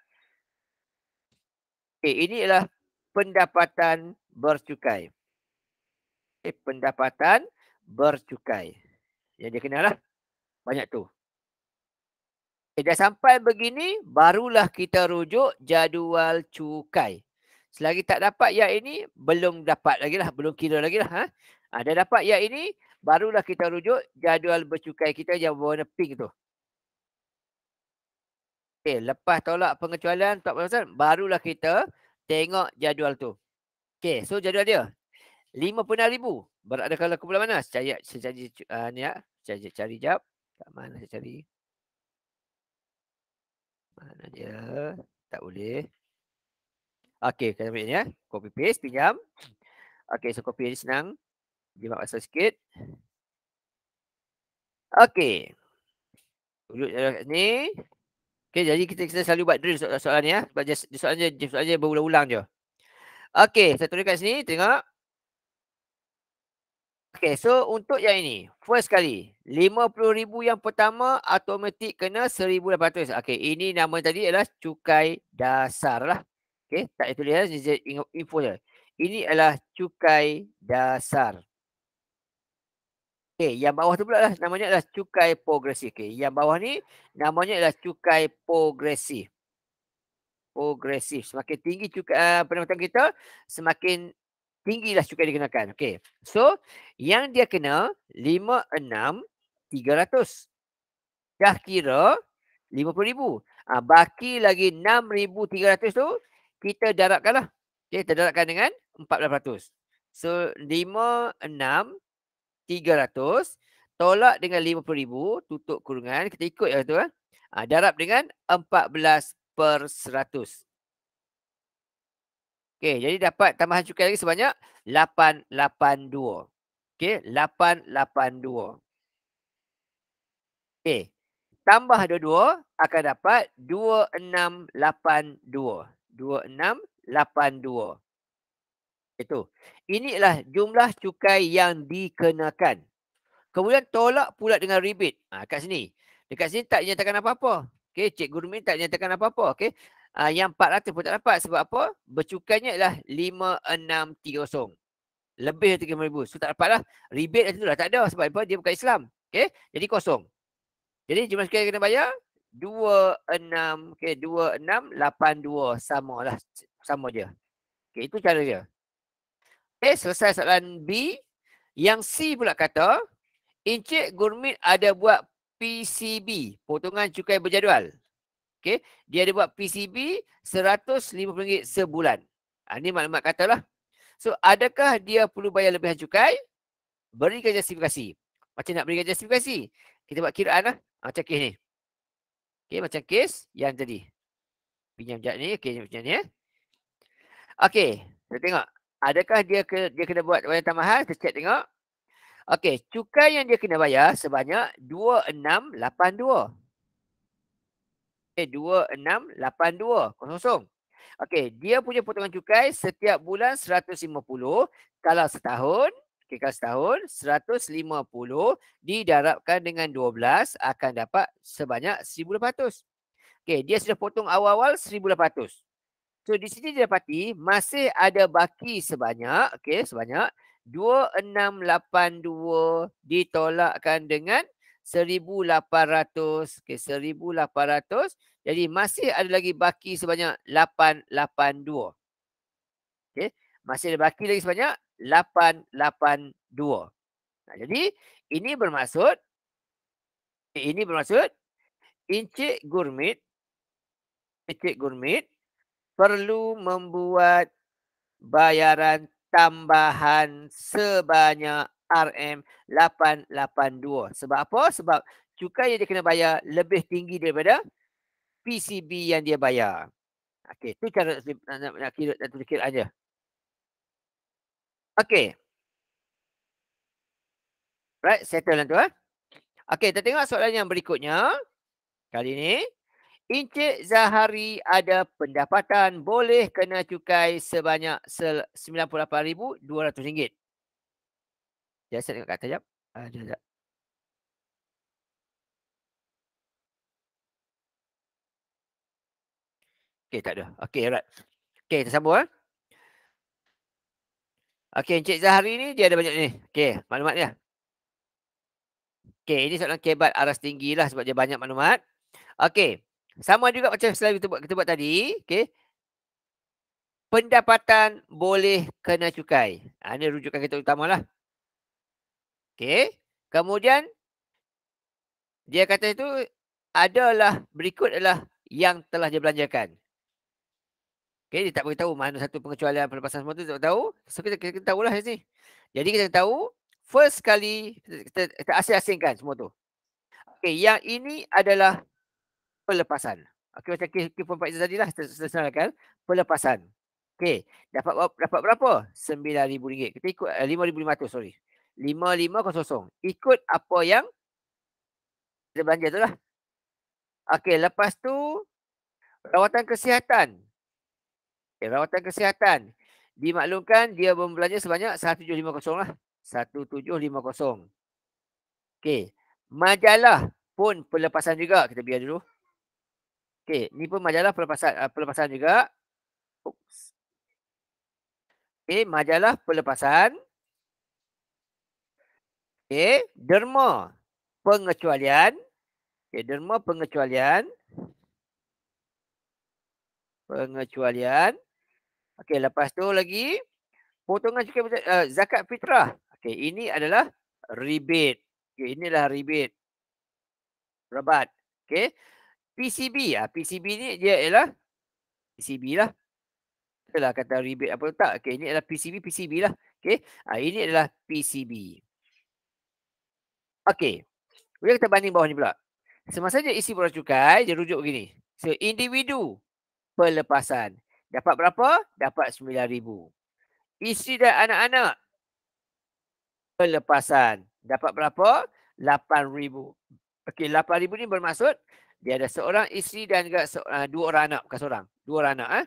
Speaker 1: Okey, ini adalah pendapatan bercukai. Okey, pendapatan bercukai yang dia kenal lah. Banyak tu. Okay, eh, dah sampai begini, barulah kita rujuk jadual cukai. Selagi tak dapat yang ini, belum dapat lagi lah. Belum kira lagi lah. Ha? Ha, dah dapat yang ini, barulah kita rujuk jadual bercukai kita yang warna pink tu. Okay, eh, lepas tolak pengecualian, tak barulah kita tengok jadual tu. Okay, so jadual dia. 56,000 berada kala kumpulan mana? Saya saya cari uh, ni ya. Saya cari jap. tak mana saya cari? Mana dia? Tak boleh. Okey, kita ambil ni ya. Copy paste pinjam. Okey, so copy ni senang. Jima asal sikit. Okey. Tunjuk dalam sini. Okey, jadi kita, kita selalu buat drill soalan, soalan ni ya. Sebab soalan je, soalan je berulang-ulang je. Okey, saya tulis kat sini. Tengok. Okay, so untuk yang ini, first kali, RM50,000 yang pertama automatik kena RM1,800. Okay, ini nama tadi adalah cukai dasar lah. Okay, tak tulis lah, ini info je. Ini adalah cukai dasar. Okay, yang bawah tu pula lah, namanya adalah cukai progresif. Okay, yang bawah ni, namanya adalah cukai progresif. Progresif. Semakin tinggi cukai uh, ah, pendapatan kita, semakin tinggi lah cukai dikenakan. Okay, So, yang dia kena 56300. Dah kira 50000. Ah baki lagi 6300 tu kita darabkanlah. Okey, kita darabkan dengan 14%. So, 56300 tolak dengan 50000 tutup kurungan kita ikut yang lah tu eh. Ah darab dengan 14 per Okey, jadi dapat tambahan cukai lagi sebanyak 882. Okey, 882. Okey. Tambah 22 akan dapat 2682. 2682. Itu. Inilah jumlah cukai yang dikenakan. Kemudian tolak pula dengan rebate. Ah, kat sini. Dekat sini tak dinyatakan apa-apa. Okey, cikgu Rumi tak dinyatakan apa-apa. Okey uh, yang 400 pun tak dapat sebab apa? Becukannya adalah 5630. Lebih dari 5000. So tak dapat lah. Rebate macam tu lah. Tak ada sebab apa? Dia bukan Islam. Okay? Jadi kosong. Jadi jumlah sekian kena bayar 26 okay, 2682 sama lah sama je. Okay, itu cara dia. Okay, selesai soalan B. Yang C pula kata, Encik Gurmit ada buat PCB, potongan cukai berjadual. Okay, dia ada buat PCB RM150 sebulan. Ha, ah, ini maklumat lah. So, adakah dia perlu bayar lebihan cukai? Berikan justifikasi. Macam nak berikan justifikasi? Kita buat kiraan lah. Ah, macam kes ni. Okey, macam kes yang tadi. Pinjam jat ni. Okay, Okey, macam ni. Eh. Okey, kita tengok. Adakah dia ke, dia kena buat bayar tambahan? Kita check tengok. Okay, cukai yang dia kena bayar sebanyak 2682. 0172268200. Okey, dia punya potongan cukai setiap bulan 150, kalau setahun, okay, kalau setahun 150 didarabkan dengan 12 akan dapat sebanyak 1800. Okey, dia sudah potong awal-awal 1800. So di sini dia dapati masih ada baki sebanyak, okey sebanyak 2682 ditolakkan dengan 1800 okey 1800 jadi masih ada lagi baki sebanyak 882 Okay, masih ada baki lagi sebanyak 882 nah jadi ini bermaksud ini bermaksud Encik Gurmit Encik Gurmit perlu membuat bayaran tambahan sebanyak RM882. Sebab apa? Sebab cukai yang dia kena bayar lebih tinggi daripada PCB yang dia bayar. Okey, tu cara nak, nak, nak kira dan fikir aja. Okey. Right, settle tu eh. Okey, kita tengok soalan yang berikutnya. Kali ini. Encik Zahari ada pendapatan boleh kena cukai sebanyak RM98,200. Dia set dekat kata jap. Ah, ada tak? Okey, tak ada. Okey, alright. Okey, kita sambung. Eh? Okey, Encik Zahari ni dia ada banyak ni. Okey, maklumat dia. Okey, ini soalan kebat aras tinggi lah sebab dia banyak maklumat. Okey, sama juga macam slide kita buat, kita buat tadi. Okey. Pendapatan boleh kena cukai. Ha, ini rujukan kita utama lah. Okey. Kemudian dia kata itu adalah berikut adalah yang telah dia belanjakan. Okey, dia tak tahu mana satu pengecualian pelepasan semua tu tak tahu. So kita kita, kita tahulah sini. Jadi kita tahu first kali kita, kita asing-asingkan semua tu. Okey, yang ini adalah pelepasan. Okey, macam kes kes pun tadi lah sesenarakan pelepasan. Okey, dapat dapat berapa? RM9000. Kita ikut eh, RM5500 sorry. 5500. Ikut apa yang kita belanja tu lah. Okey, lepas tu rawatan kesihatan. Okay, rawatan kesihatan. Dimaklumkan dia membelanja sebanyak 1750 lah. 1750. Okey, majalah pun pelepasan juga. Kita biar dulu. Okey, ni pun majalah pelepasan, ah, pelepasan juga. Oops. Okey, majalah pelepasan okay, derma pengecualian okay, derma pengecualian pengecualian okey lepas tu lagi potongan cukai uh, eh, zakat fitrah okey ini adalah rebate okey inilah rebate rabat okey PCB ah uh, PCB ni dia ialah PCB lah itulah kata rebate apa tak okey ini adalah PCB PCB lah okey uh, ini adalah PCB Okey. Bila kita banding bawah ni pula. Semasa je isi boros cukai, dia rujuk begini. So, individu pelepasan. Dapat berapa? Dapat RM9,000. Isteri dan anak-anak pelepasan. Dapat berapa? RM8,000. Okey, RM8,000 ni bermaksud dia ada seorang isteri dan juga seorang, ah, dua orang anak. Bukan seorang. Dua orang anak. Eh?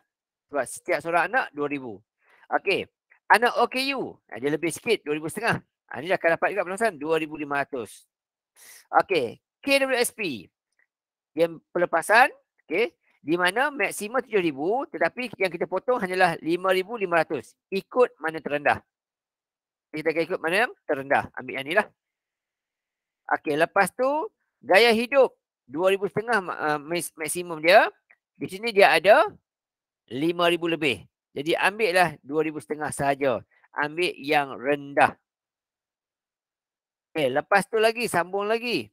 Speaker 1: Sebab setiap seorang anak RM2,000. Okey. Anak OKU. Dia lebih sikit. RM2,500. Ha, ni akan dapat juga penulisan 2,500. Okey, KWSP. Yang pelepasan, okey, di mana maksimum 7,000 tetapi yang kita potong hanyalah 5,500. Ikut mana terendah. Kita akan ikut mana yang terendah. Ambil yang ni lah. Okey, lepas tu, gaya hidup. 2,500 uh, eh, maksimum dia. Di sini dia ada 5,000 lebih. Jadi ambillah 2,500 sahaja. Ambil yang rendah. Okay, eh, lepas tu lagi, sambung lagi.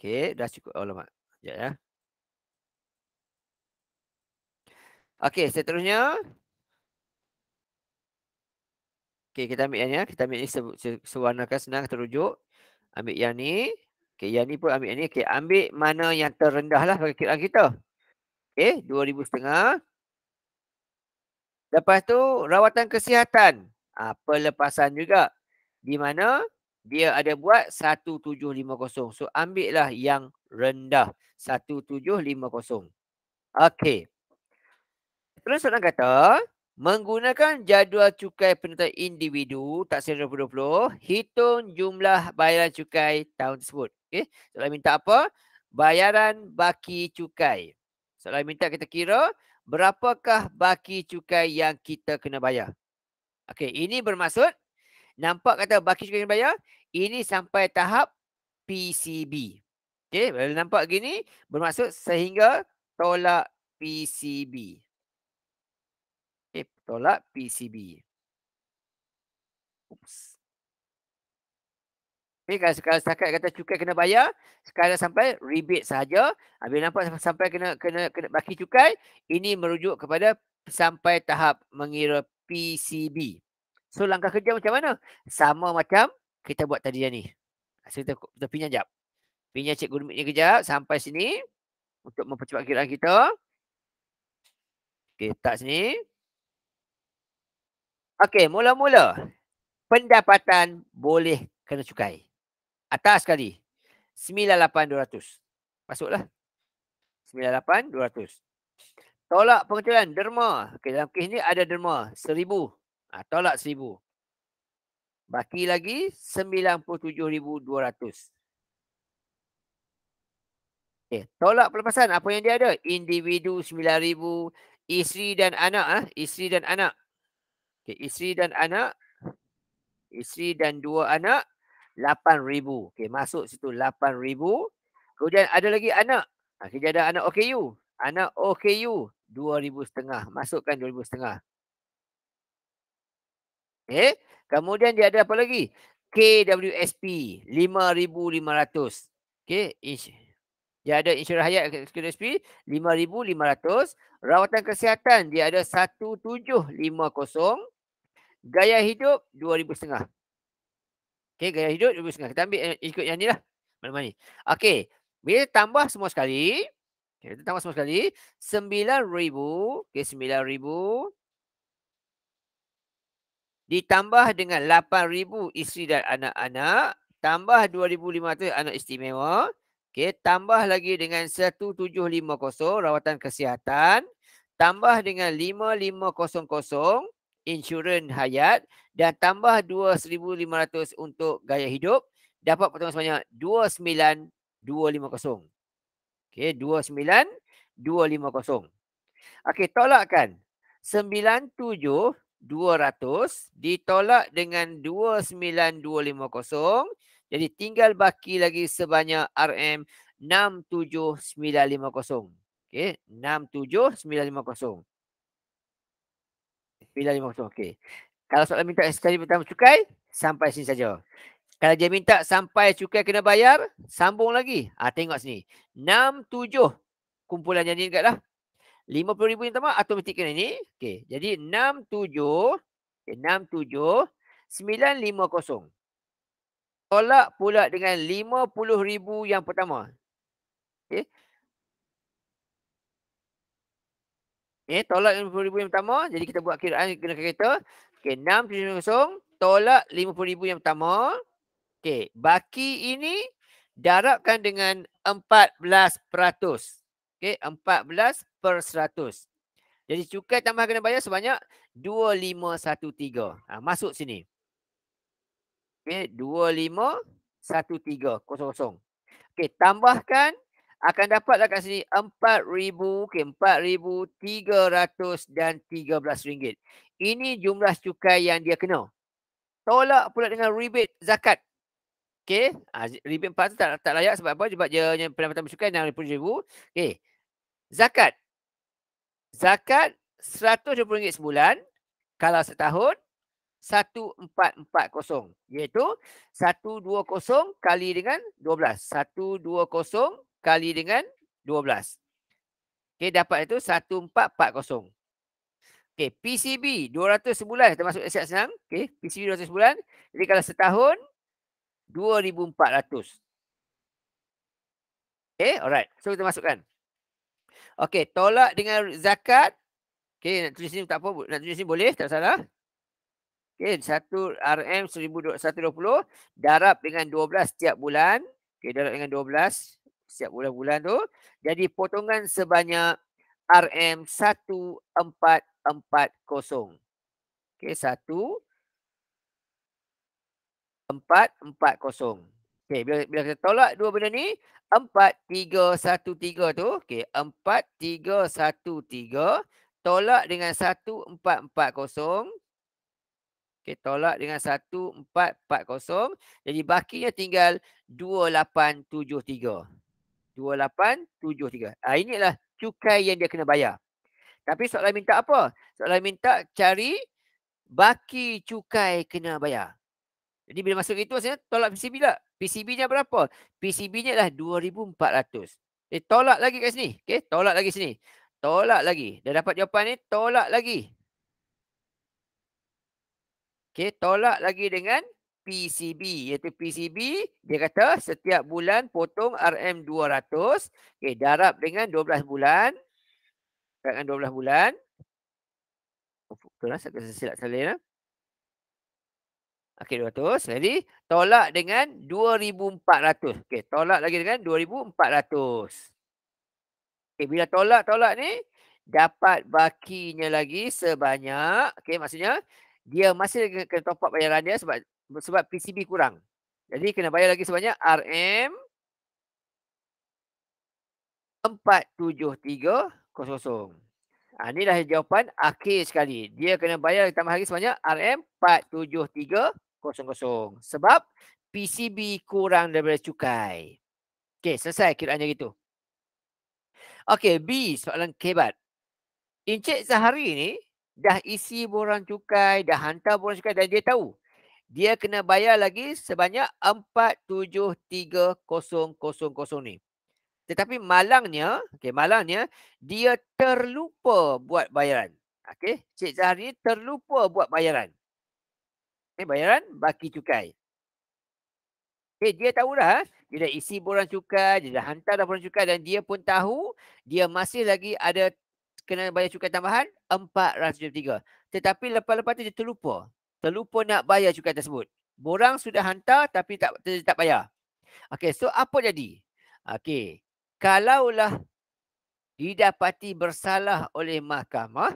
Speaker 1: Okay, dah cukup. Oh, lemak. Sekejap ya. Okay, seterusnya. Okay, kita ambil yang ni. Ya. Kita ambil ni se se sewarnakan senang terujuk. Ambil yang ni. Okay, yang ni pun ambil yang ni. Okay, ambil mana yang terendah lah bagi kiraan kita. Okay, ribu setengah. Lepas tu, rawatan kesihatan uh, pelepasan juga. Di mana dia ada buat 1750. So ambillah yang rendah 1750. Okey. Terus orang kata, menggunakan jadual cukai penentuan individu tak taksir 2020, hitung jumlah bayaran cukai tahun tersebut. Okey. Soalan minta apa? Bayaran baki cukai. Soalan minta kita kira berapakah baki cukai yang kita kena bayar. Okey, ini bermaksud nampak kata baki cukai kena bayar, ini sampai tahap PCB. Okey, bila nampak gini bermaksud sehingga tolak PCB. Okey, tolak PCB. Oops. Okey, kalau sekali setakat kata cukai kena bayar, sekarang sampai rebate saja. Habis nampak sampai kena, kena, kena baki cukai, ini merujuk kepada sampai tahap mengira PCB. So langkah kerja macam mana? Sama macam kita buat tadi ni. So kita, kita pinjam jap. Pinjam cikgu rumit ni kejap sampai sini. Untuk mempercepat kiraan kita. Okay, tak sini. Okay, mula-mula. Pendapatan boleh kena cukai. Atas sekali. 98,200. Masuklah. 98,200 tolak pengecualian derma. Okay, dalam kes ni ada derma seribu. Ha, tolak seribu. Baki lagi sembilan puluh tujuh ribu dua ratus. Okay, tolak pelepasan apa yang dia ada? Individu sembilan ribu, isteri dan anak ah, ha? isteri dan anak. Okay, isteri dan anak isteri dan dua anak lapan ribu. Okay, masuk situ lapan 8000. Kemudian ada lagi anak. Ha, kerja ada anak OKU. Anak OKU setengah Masukkan setengah. Okay. Eh, kemudian dia ada apa lagi? KWSP 5,500. Okay. Ish. Dia ada insurans hayat KWSP 5,500. Rawatan kesihatan dia ada kosong. Gaya hidup setengah. Okay. Gaya hidup setengah Kita ambil eh, ikut yang ni lah. Mana-mana ni. Okay. Bila tambah semua sekali. Okay, kita tambah semua sekali. 9,000. Okay, 9,000. Ditambah dengan 8,000 isteri dan anak-anak. Tambah 2,500 anak istimewa. Okay, tambah lagi dengan 1,750 rawatan kesihatan. Tambah dengan 5,500 insurans hayat. Dan tambah 2,500 untuk gaya hidup. Dapat potongan sebanyak 29,250. Okey, 29250. Okey, tolakkan. 97200 ditolak dengan 29250. Jadi tinggal baki lagi sebanyak RM67950. Okey, 67950. 950, okey. Kalau soalan minta sekali pertama cukai, sampai sini saja. Kalau dia minta sampai cukai kena bayar, sambung lagi. Ah ha, tengok sini. 6 7 kumpulan janji dekatlah. 50000 yang lah. tambah automatik kena ni. Okey, jadi 67 67 950. Tolak pula dengan 50000 yang pertama. Okey. Eh, tolak RM50,000 yang pertama. Jadi kita buat kiraan eh, kena kereta. Okey, RM6,000. Tolak RM50,000 yang pertama. Okey, baki ini darabkan dengan 14%. Okey, 14 per 100. Jadi cukai tambah kena bayar sebanyak 2513. Ha, masuk sini. Okey, 251300. Okey, tambahkan akan dapatlah kat sini 4000 okey 4313 ringgit. Ini jumlah cukai yang dia kena. Tolak pula dengan rebate zakat Okey, ah, ribet empat tu tak, tak layak sebab apa? Sebab dia pendapatan bersyukur yang RM60,000. Okay, zakat. Zakat RM120 sebulan kalau setahun RM1,440. Iaitu RM120 kali dengan RM12. RM120 kali dengan RM12. Okay, dapat itu RM1,440. Okay, PCB 200 sebulan termasuk aset senang. okay, PCB 200 sebulan. Jadi kalau setahun 2400. Okay, alright. So kita masukkan. Okay, tolak dengan zakat. Okay, nak tulis sini tak apa. Nak tulis sini boleh, tak salah. Okay, 1 RM 1120. Darab dengan 12 setiap bulan. Okay, darab dengan 12 setiap bulan-bulan tu. Jadi potongan sebanyak RM 1440. Okay, 1440 empat empat kosong. Okey, bila, bila kita tolak dua benda ni, empat tiga satu tiga tu. Okey, empat tiga satu tiga. Tolak dengan satu empat empat kosong. Okey, tolak dengan satu empat empat kosong. Jadi, bakinya tinggal dua lapan tujuh tiga. Dua lapan tujuh tiga. Ah, inilah cukai yang dia kena bayar. Tapi soalan minta apa? Soalan minta cari baki cukai kena bayar. Jadi bila masuk itu maksudnya tolak PCB lah. PCB-nya berapa? PCB-nya adalah 2400. Eh tolak lagi kat sini. okay? tolak lagi sini. Tolak lagi. Dah dapat jawapan ni, tolak lagi. Okay, tolak lagi dengan PCB. Iaitu PCB, dia kata setiap bulan potong RM200. Okay, darab dengan 12 bulan. Darab dengan 12 bulan. Oh, betul lah. Saya silap salin lah. Okey 200. Jadi tolak dengan 2400. Okey tolak lagi dengan 2400. Okey bila tolak-tolak ni dapat bakinya lagi sebanyak. Okey maksudnya dia masih kena top up bayaran dia sebab sebab PCB kurang. Jadi kena bayar lagi sebanyak RM 47300. Ha, inilah jawapan akhir sekali. Dia kena bayar tambah lagi sebanyak RM47300. Sebab PCB kurang daripada cukai. Okey, selesai Kira kiraannya gitu. Okey, B soalan kebat. Encik Zahari ni dah isi borang cukai, dah hantar borang cukai dan dia tahu. Dia kena bayar lagi sebanyak RM 473000 ni. Tetapi malangnya, okay, malangnya dia terlupa buat bayaran. Okay, Cik Zahar terlupa buat bayaran. Okay, eh, bayaran baki cukai. Okay, dia tahu dah. Eh, dia dah isi borang cukai, dia dah hantar dah borang cukai dan dia pun tahu dia masih lagi ada kena bayar cukai tambahan RM473. Tetapi lepas-lepas tu dia terlupa. Terlupa nak bayar cukai tersebut. Borang sudah hantar tapi tak tak bayar. Okay, so apa jadi? Okay kalaulah didapati bersalah oleh mahkamah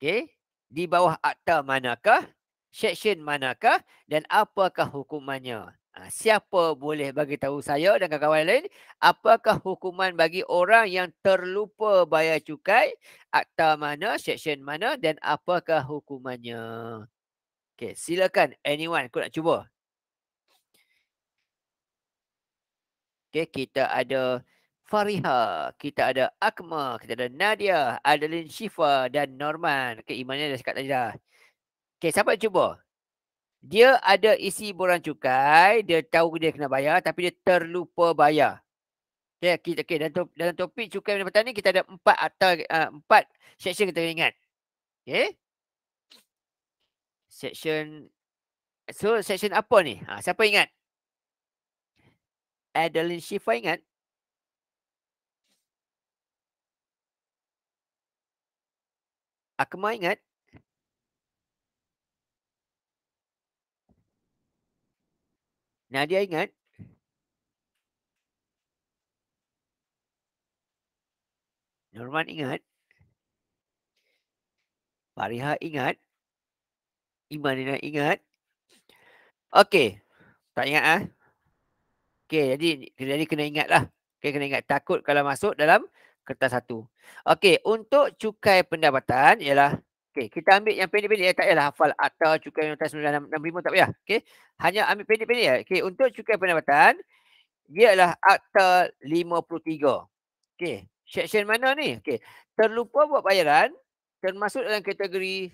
Speaker 1: okey di bawah akta manakah section manakah dan apakah hukumannya ha, siapa boleh bagi tahu saya dan kawan-kawan lain apakah hukuman bagi orang yang terlupa bayar cukai akta mana section mana dan apakah hukumannya okey silakan anyone aku nak cuba Okay, kita ada Fariha, kita ada Akma, kita ada Nadia, Adelin Shifa dan Norman. Okay, imannya dah cakap tadi dah. Okay, siapa cuba? Dia ada isi borang cukai, dia tahu dia kena bayar tapi dia terlupa bayar. Okay, kita, okay dalam, topik, dalam topik cukai yang pertama ni kita ada empat atau uh, ah, empat section kita kena ingat. Okay. Section. So, section apa ni? Ha, siapa ingat? Adeline Shifa ingat? Akma ingat? Nadia ingat? Norman ingat? Fariha ingat? Imanina ingat? Okey. Tak ingat ah? Ha? Okey, jadi jadi kena ingatlah. Okey, kena ingat takut kalau masuk dalam kertas satu. Okey, untuk cukai pendapatan ialah okey, kita ambil yang pendek-pendek ya, tak payahlah hafal akta cukai notasi 965 tak payah. Okey, hanya ambil pendek-pendek ya. Okey, untuk cukai pendapatan ialah akta 53. Okey, section mana ni? Okey, terlupa buat bayaran termasuk dalam kategori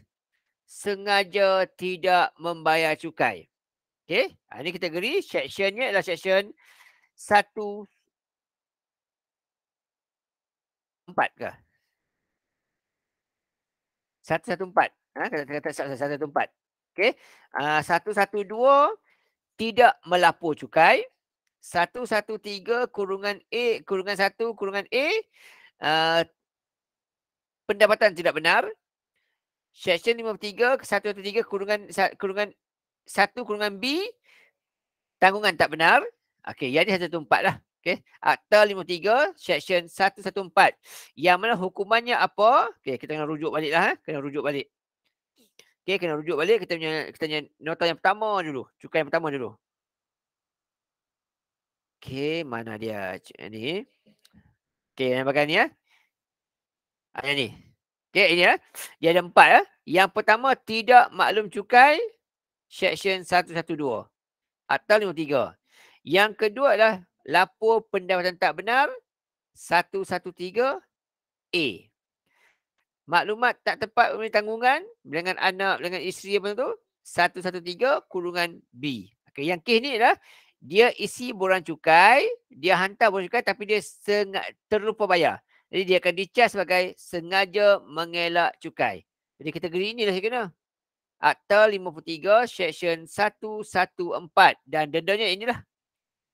Speaker 1: sengaja tidak membayar cukai. Okay. Ha, ah, ini kategori. Sectionnya adalah section 1.4 ke? 1.1.4. Kata-kata ha, 1.1.4. Okay. Uh, 1.1.2 tidak melapor cukai. 1.1.3 kurungan A, kurungan 1, kurungan A. Uh, pendapatan tidak benar. Section 53, 1.1.3 kurungan, kurungan satu kurungan B tanggungan tak benar. Okey, yang ni empat lah. Okey, Akta 53 Section empat. Yang mana hukumannya apa? Okey, kita kena rujuk balik lah. Eh. Kena rujuk balik. Okey, kena rujuk balik. Kita punya, kita punya nota yang pertama dulu. Cukai yang pertama dulu. Okey, mana dia? Ini. Okey, yang bagian ni ya. Ah, yang ni. Okey, ini ya. Dia ada empat ya. Yang pertama, tidak maklum cukai. Seksyen 112 atau 53. Yang kedua adalah lapor pendapatan tak benar 113A. Maklumat tak tepat memenuhi tanggungan dengan anak, dengan isteri apa tu? 113 kurungan B. Okay, yang kes ni adalah dia isi borang cukai, dia hantar borang cukai tapi dia seng- terlupa bayar. Jadi dia akan dicas sebagai sengaja mengelak cukai. Jadi kategori inilah yang kena. Akta 53 Seksyen 114 dan dendanya inilah.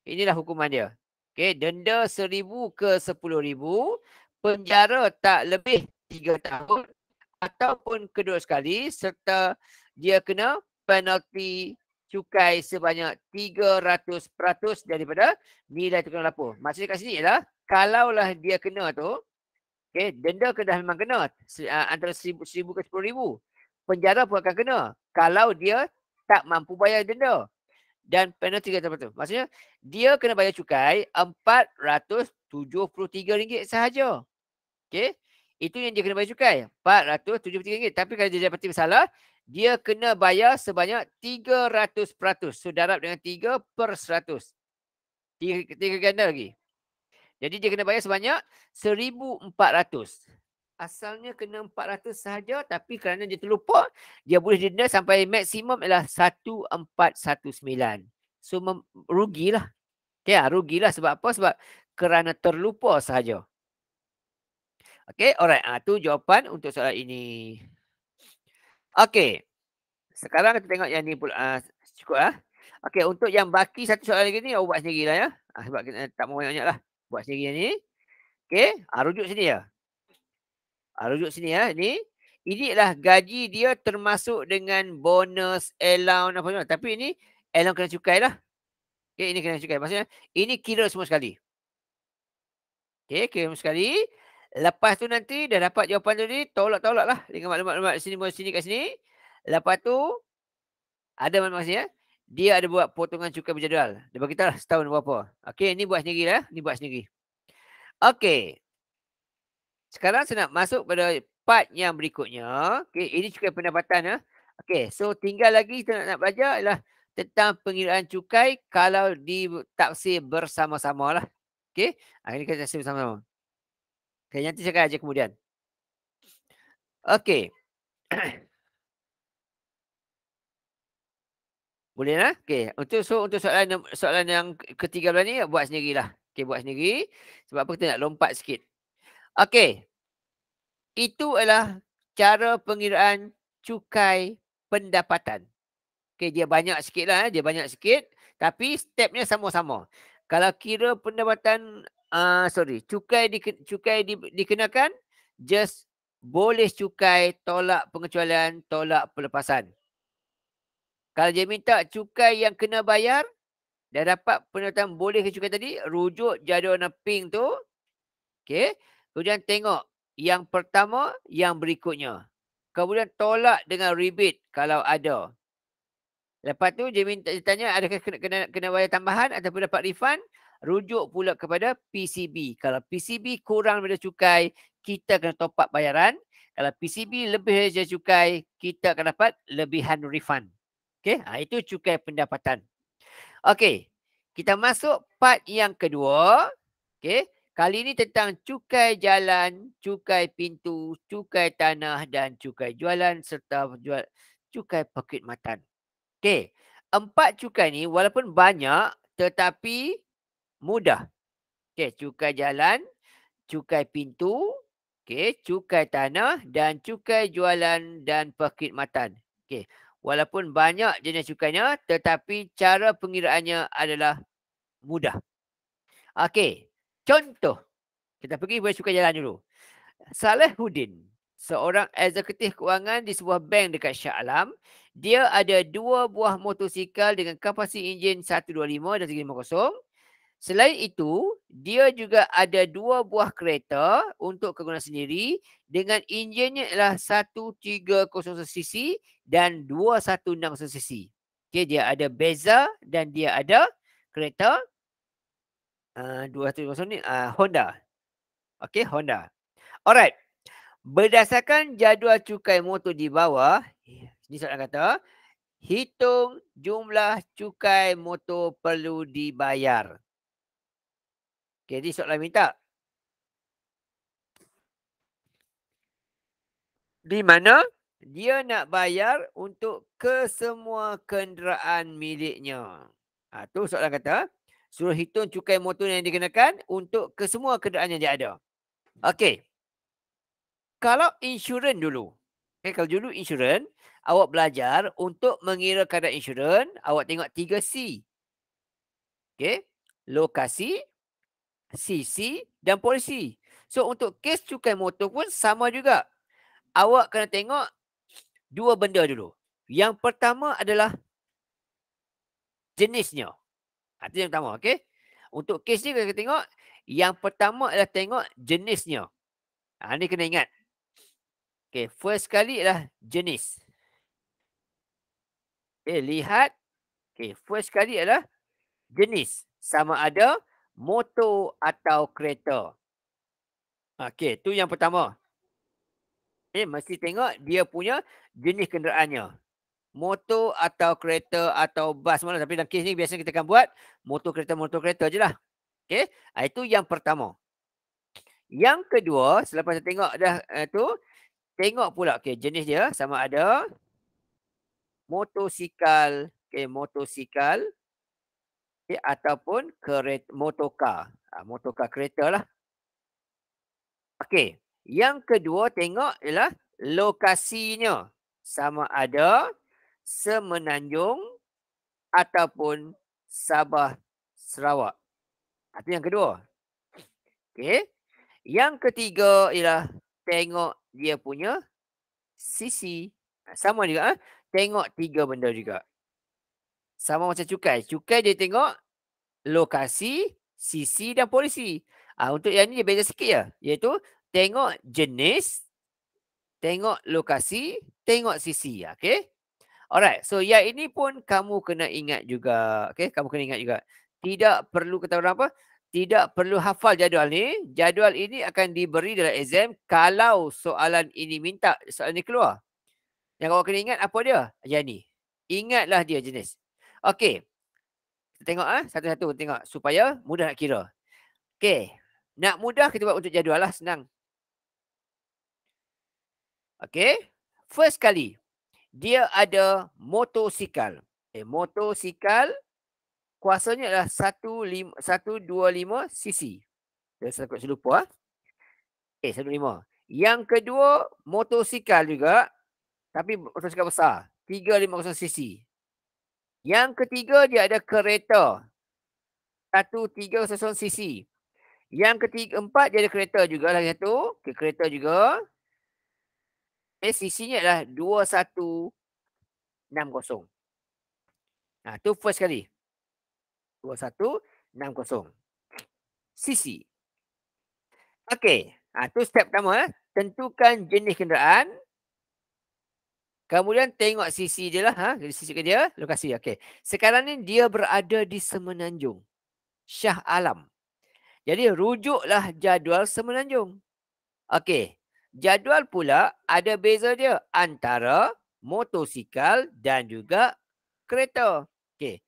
Speaker 1: Inilah hukuman dia. Okey, denda seribu ke sepuluh ribu, penjara tak lebih tiga tahun ataupun kedua sekali serta dia kena penalti cukai sebanyak 300% daripada nilai tukar lapor. Maksudnya kat sini ialah kalaulah dia kena tu, okay, denda ke memang kena antara 1000 ke 10000 penjara pun akan kena kalau dia tak mampu bayar denda dan penalti kata tu. Maksudnya dia kena bayar cukai RM473 sahaja. Okey. Itu yang dia kena bayar cukai. RM473. Tapi kalau dia dapat salah, dia kena bayar sebanyak 300%. So darab dengan 3 per 100. Tiga, tiga ganda lagi. Jadi dia kena bayar sebanyak asalnya kena 400 sahaja tapi kerana dia terlupa dia boleh denda sampai maksimum ialah 1419. So mem- rugilah. Okey, lah, rugilah sebab apa? Sebab kerana terlupa sahaja. Okey, alright. Ah tu jawapan untuk soalan ini. Okey. Sekarang kita tengok yang ni pula ha, cukup ah. Ha? Okey, untuk yang baki satu soalan lagi ni awak buat sendirilah ya. Ha, sebab kita tak mau banyak-banyaklah. Buat sendiri yang ni. Okey, ha, ah, rujuk sini ya. Ha, ah, rujuk sini ya. Ah, ini inilah gaji dia termasuk dengan bonus, allowance apa semua. Tapi ini allowance kena cukai lah. Okay, eh, ini kena cukai. Maksudnya ini kira semua sekali. Okay, kira semua sekali. Lepas tu nanti dah dapat jawapan tu ni, tolak-tolak lah dengan maklumat-maklumat sini, sini kat sini. Lepas tu, ada maksudnya ya. Ah. Dia ada buat potongan cukai berjadual. Dia beritahu lah setahun berapa. Okay, ini buat sendiri lah. Ini buat sendiri. Okay. Sekarang saya nak masuk pada part yang berikutnya. Okay, ini cukai pendapatan. Ya. Ah. Okay, so tinggal lagi kita nak, nak belajar ialah tentang pengiraan cukai kalau di ditaksir bersama-sama lah. Okay, ah, ini kita taksir bersama-sama. Okay, nanti saya akan ajar kemudian. Okay. <coughs> Boleh lah. Okay. Untuk, so, untuk soalan, soalan yang ketiga belah ni, buat sendirilah. Okay, buat sendiri. Sebab apa kita nak lompat sikit. Okey. Itu adalah cara pengiraan cukai pendapatan. Okey, dia banyak sikit lah. Eh, dia banyak sikit. Tapi stepnya sama-sama. Kalau kira pendapatan, uh, sorry, cukai, di, cukai di, dikenakan, just boleh cukai tolak pengecualian, tolak pelepasan. Kalau dia minta cukai yang kena bayar, dah dapat pendapatan boleh cukai tadi, rujuk jadual naping tu. Okey. Kemudian tengok yang pertama, yang berikutnya. Kemudian tolak dengan rebate kalau ada. Lepas tu dia minta dia tanya adakah kena, kena, kena bayar tambahan ataupun dapat refund. Rujuk pula kepada PCB. Kalau PCB kurang daripada cukai, kita kena top up bayaran. Kalau PCB lebih daripada cukai, kita akan dapat lebihan refund. Okay? Ha, itu cukai pendapatan. Okay, kita masuk part yang kedua. Okay. Kali ini tentang cukai jalan, cukai pintu, cukai tanah dan cukai jualan serta jual, cukai perkhidmatan. Okey, empat cukai ni walaupun banyak tetapi mudah. Okey, cukai jalan, cukai pintu, okay, cukai tanah dan cukai jualan dan perkhidmatan. Okey, walaupun banyak jenis cukainya tetapi cara pengiraannya adalah mudah. Okey. Contoh, kita pergi boleh suka jalan dulu. Salahuddin, seorang eksekutif kewangan di sebuah bank dekat Shah Alam. Dia ada dua buah motosikal dengan kapasiti enjin 125 dan 350. Selain itu, dia juga ada dua buah kereta untuk kegunaan sendiri dengan enjinnya ialah 130cc dan 216cc. Okay, dia ada beza dan dia ada kereta 250 ah, ni uh, Honda. Okey, Honda. Alright. Berdasarkan jadual cukai motor di bawah, ini eh, soalan kata, hitung jumlah cukai motor perlu dibayar. Okey, ini soalan minta. Di mana dia nak bayar untuk kesemua kenderaan miliknya. Ha, tu soalan kata, suruh hitung cukai motor yang dikenakan untuk kesemua kenderaan yang dia ada. Okey. Kalau insurans dulu. Okay, kalau dulu insurans, awak belajar untuk mengira kadar insurans, awak tengok 3C. Okey. Lokasi, CC dan polisi. So untuk kes cukai motor pun sama juga. Awak kena tengok dua benda dulu. Yang pertama adalah jenisnya. Ha, itu yang pertama. okay? Untuk kes ni kita tengok. Yang pertama adalah tengok jenisnya. Ha, ni kena ingat. Okay, First sekali adalah jenis. Okey. Lihat. okay, First sekali adalah jenis. Sama ada motor atau kereta. Okay, tu yang pertama. Okey. Mesti tengok dia punya jenis kenderaannya motor atau kereta atau bas mana tapi dalam kes ni biasanya kita akan buat motor kereta motor kereta lah, okay? Ah, itu yang pertama. Yang kedua, selepas kita tengok dah eh, tu tengok pula okey jenis dia sama ada motosikal, okey motosikal okay, ataupun kereta motokar. Ah motokar lah. Okay, Yang kedua tengok ialah lokasinya sama ada Semenanjung ataupun Sabah Sarawak. Itu yang kedua. Okey. Yang ketiga ialah tengok dia punya sisi. Sama juga. Eh? Tengok tiga benda juga. Sama macam cukai. Cukai dia tengok lokasi, sisi dan polisi. Ha, untuk yang ni dia beza sikit ya. Iaitu tengok jenis, tengok lokasi, tengok sisi. Okey. Alright, so ya ini pun kamu kena ingat juga. Okay, kamu kena ingat juga. Tidak perlu, kata orang apa? Tidak perlu hafal jadual ni. Jadual ini akan diberi dalam exam kalau soalan ini minta, soalan ini keluar. Yang kamu kena ingat apa dia? Jadi ni. Ingatlah dia jenis. Okay. Kita tengok ah ha? satu-satu tengok supaya mudah nak kira. Okay. Nak mudah kita buat untuk jadual lah, senang. Okay. First kali, dia ada motosikal. Eh, motosikal kuasanya adalah 125 cc. Saya takut saya lupa. Eh, 125. Yang kedua, motosikal juga. Tapi motosikal besar. 350 cc. Yang ketiga, dia ada kereta. 1300 cc. Yang ketiga, empat, dia ada kereta juga. Lagi satu, kereta juga. Eh, SEC ni adalah 2160. Nah tu first sekali. 2160. Sisi. Okey. Ha, tu step pertama. Tentukan jenis kenderaan. Kemudian tengok sisi dia lah. Ha? CC dia, lokasi. Okey. Sekarang ni dia berada di Semenanjung. Syah Alam. Jadi rujuklah jadual Semenanjung. Okey. Jadual pula ada beza dia antara motosikal dan juga kereta. Okey.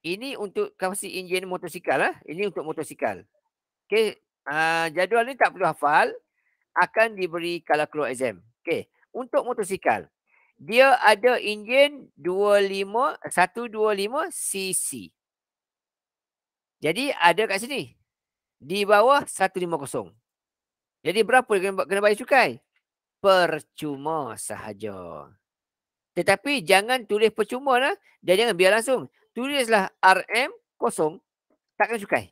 Speaker 1: Ini untuk kasi enjin motosikal lah. Ini untuk motosikal. Okey. Uh, jadual ni tak perlu hafal. Akan diberi kalau keluar exam. Okey. Untuk motosikal. Dia ada enjin 125 cc. Jadi ada kat sini. Di bawah 150. Jadi berapa dia kena, kena bayar cukai? Percuma sahaja. Tetapi jangan tulis percuma lah. Dan jangan biar langsung. Tulislah RM kosong. Tak kena cukai.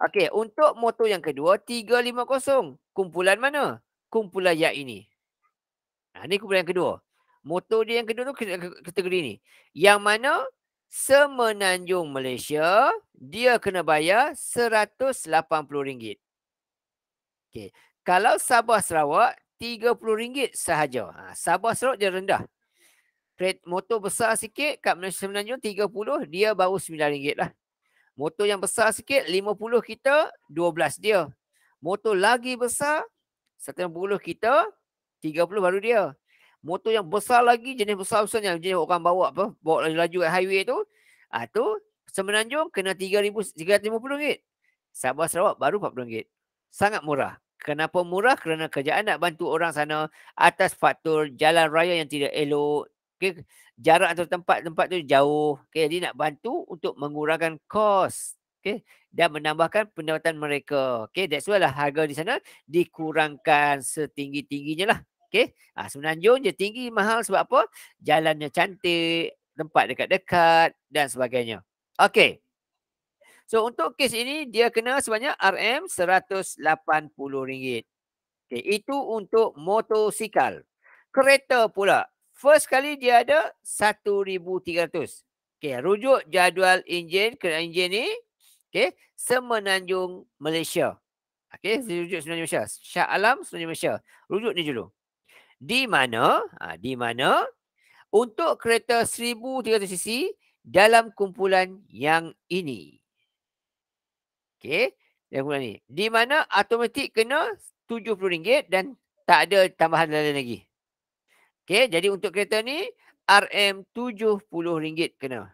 Speaker 1: Okey. Untuk motor yang kedua. 350. Kumpulan mana? Kumpulan yang ini. Nah, ha, ini kumpulan yang kedua. Motor dia yang kedua tu kategori ni. Yang mana? Semenanjung Malaysia. Dia kena bayar RM180. Okey. Kalau Sabah Sarawak RM30 sahaja. Ha, Sabah Sarawak dia rendah. Kred motor besar sikit kat Malaysia Semenanjung 30 dia baru RM9 lah. Motor yang besar sikit 50 kita 12 dia. Motor lagi besar 150 kita 30 baru dia. Motor yang besar lagi jenis besar-besar yang jenis orang bawa apa bawa laju-laju kat highway tu. Ah ha, tu Semenanjung kena 3350 ringgit. Sabah Sarawak baru 40 ringgit sangat murah. Kenapa murah? Kerana kerajaan nak bantu orang sana atas faktor jalan raya yang tidak elok. Okay. Jarak atau tempat-tempat tu jauh. Okay. Jadi nak bantu untuk mengurangkan kos. Okay. Dan menambahkan pendapatan mereka. Okay. That's why lah harga di sana dikurangkan setinggi-tingginya lah. Okay. Ha, semenanjung tinggi mahal sebab apa? Jalannya cantik, tempat dekat-dekat dan sebagainya. Okay. So untuk kes ini dia kena sebanyak RM180. Okay, itu untuk motosikal. Kereta pula. First kali dia ada RM1,300. Okay, rujuk jadual enjin kereta enjin ini. Okay, Semenanjung Malaysia. Okay, rujuk Semenanjung Malaysia. Syah Alam Semenanjung Malaysia. Rujuk ni dulu. Di mana? Ha, di mana? Untuk kereta 1,300cc dalam kumpulan yang ini. Okey. Yang guna ni. Di mana automatik kena RM70 dan tak ada tambahan lain lagi. Okey. Jadi untuk kereta ni RM70 kena.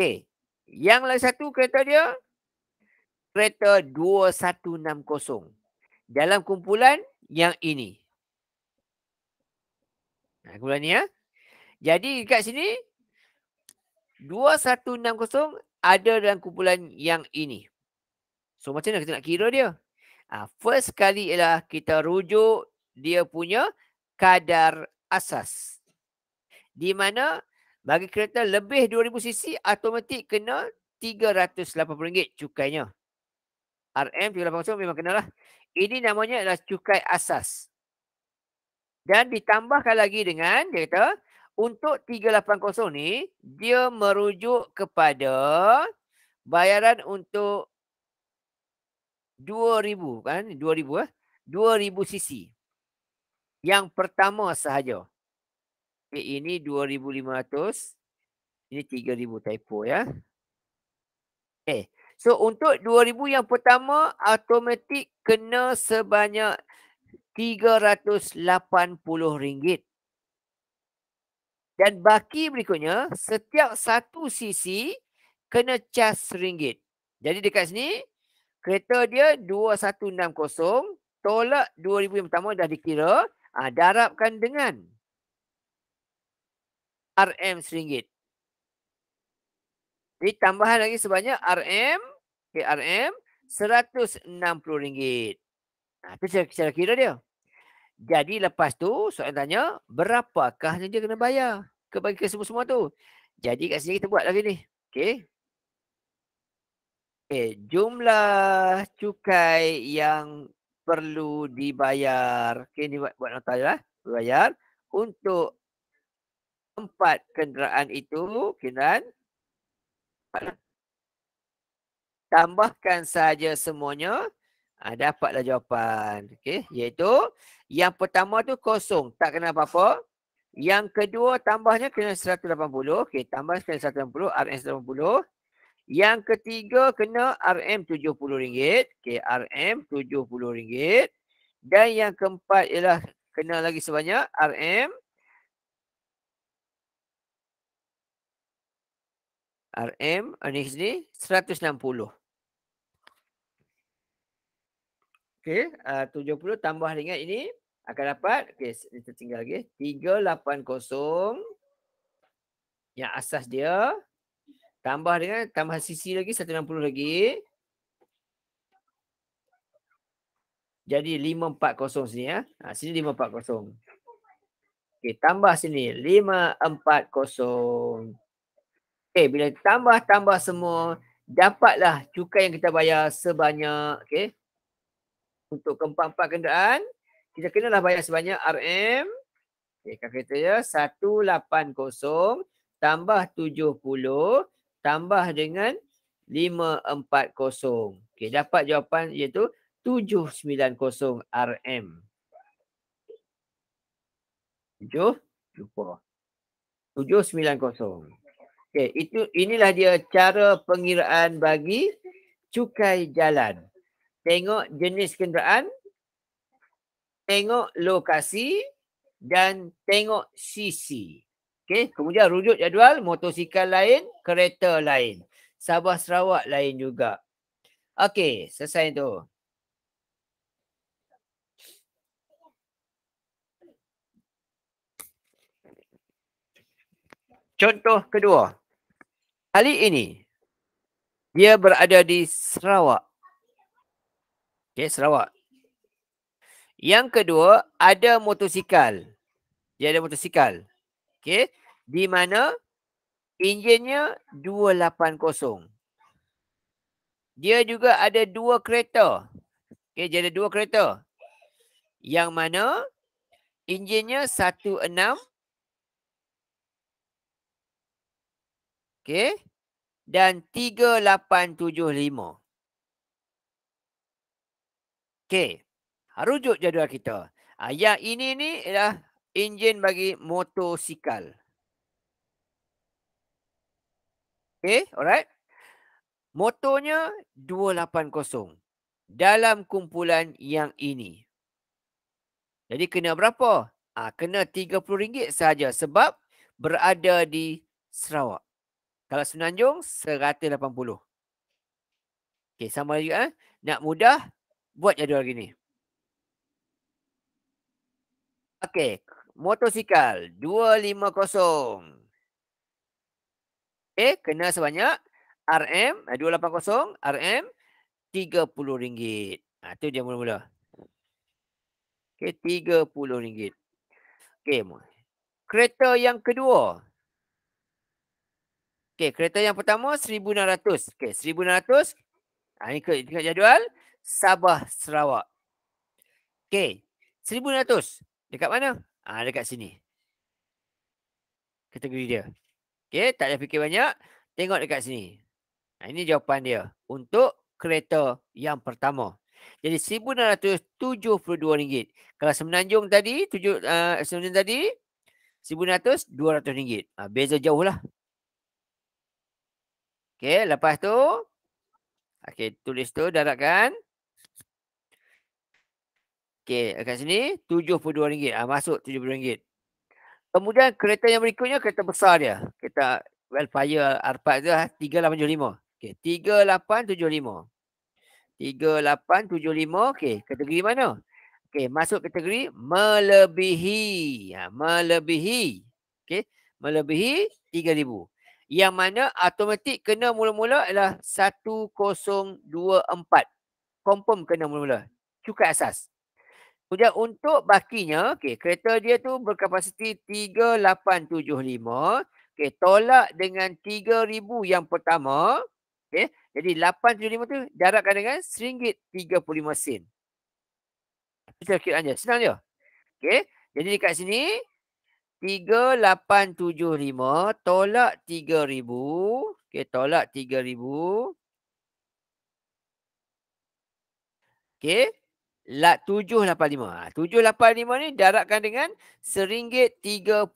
Speaker 1: Okey. Yang lain satu kereta dia. Kereta 2160. Dalam kumpulan yang ini. Kumpulan ni ya. Jadi dekat sini 2160 ada dalam kumpulan yang ini. So macam mana kita nak kira dia? Ha, first kali ialah kita rujuk dia punya kadar asas. Di mana bagi kereta lebih 2000 cc automatik kena RM380 cukainya. RM380 memang lah. Ini namanya adalah cukai asas. Dan ditambahkan lagi dengan dia kata untuk 380 ni dia merujuk kepada bayaran untuk 2000 kan 2000 eh 2000 cc yang pertama sahaja okay, ini 2500 ini 3000 typo ya okey so untuk 2000 yang pertama automatik kena sebanyak 380 ringgit dan baki berikutnya, setiap satu sisi kena cas ringgit. Jadi dekat sini, kereta dia 2160, tolak 2000 yang pertama dah dikira, ha, darabkan dengan RM seringgit. Jadi tambahan lagi sebanyak RM, KRM, RM160. Ha, itu cara, cara kira dia. Jadi lepas tu soalan tanya berapakah yang dia kena bayar kepada semua-semua tu. Jadi kat sini kita buat lagi ni. Okey. Okey, eh, jumlah cukai yang perlu dibayar. Okey ni buat buat nota jelah. Bayar untuk empat kenderaan itu kenderaan tambahkan saja semuanya Ha, dapatlah jawapan. Okey. Iaitu yang pertama tu kosong. Tak kena apa-apa. Yang kedua tambahnya kena 180. Okey. Tambah kena 180. RM180. Yang ketiga kena RM70. Okey. RM70. Dan yang keempat ialah kena lagi sebanyak RM. RM. Ini ah, sini. 160. Okey, uh, 70 tambah ringgit ini akan dapat, okey, kita tinggal lagi, 380 yang asas dia. Tambah dengan, tambah sisi lagi, 160 lagi. Jadi 540 sini ya. Ha, sini 540. Okey, tambah sini 540. Okey, bila tambah-tambah semua, dapatlah cukai yang kita bayar sebanyak, okey, untuk keempat-empat kenderaan kita lah bayar sebanyak RM okay, kan kereta ya 180 tambah 70 tambah dengan 540. Okey dapat jawapan iaitu 790 RM. 7 jumpa. 790. Okey itu inilah dia cara pengiraan bagi cukai jalan tengok jenis kenderaan, tengok lokasi dan tengok sisi. Okay, kemudian rujuk jadual motosikal lain, kereta lain, Sabah Sarawak lain juga. Okey, selesai tu. Contoh kedua. Kali ini dia berada di Sarawak. Okey, Sarawak. Yang kedua, ada motosikal. Dia ada motosikal. Okey, di mana enjinnya 280. Dia juga ada dua kereta. Okey, dia ada dua kereta. Yang mana enjinnya 16. Okey. Dan 3875. Okey. Rujuk jadual kita. Ha, ini ni ialah enjin bagi motosikal. Okey, alright. Motornya 280 dalam kumpulan yang ini. Jadi kena berapa? Ah ha, kena RM30 saja sebab berada di Sarawak. Kalau Semenanjung 180. Okay, sama juga eh. Nak mudah buat jadual gini. Okey, motosikal 250. Okey, kena sebanyak RM 280, RM RM30. Ha tu dia mula-mula. Okey, RM30. Okey, kereta yang kedua. Okey, kereta yang pertama 1600. Okey, 1600. Ha ini ke ikut jadual. Sabah Sarawak. Okey, 1600. Dekat mana? Ah ha, dekat sini. Kategori dia. Okey, tak ada fikir banyak. Tengok dekat sini. Ha, ini jawapan dia untuk kereta yang pertama. Jadi seribu tujuh puluh dua ringgit. Kalau Semenanjung tadi, tujuh, uh, Semenanjung tadi, RM1,200, RM200. Uh, beza jauh lah. Okay, lepas tu, okay, tulis tu, daratkan. Okey, kat sini RM72. Ha, ah, masuk RM72. Kemudian kereta yang berikutnya, kereta besar dia. Kereta Wellfire R4 tu RM385. Ah, okey, RM3875. RM3875. Okey, kategori mana? Okey, masuk kategori melebihi. Ha, melebihi. Okey, melebihi RM3000. Yang mana automatik kena mula-mula ialah 1024. Confirm kena mula-mula. Cukai asas. Kemudian untuk bakinya, okay, kereta dia tu berkapasiti 3875. Okay, tolak dengan 3000 yang pertama. Okay, jadi 875 tu darabkan dengan RM1.35. Sekiranya saja. Senang je. Okay, jadi dekat sini, 3875 tolak 3000. Okay, tolak 3000. Okay lat 785. Ha, 785 ni daratkan dengan seringgit 35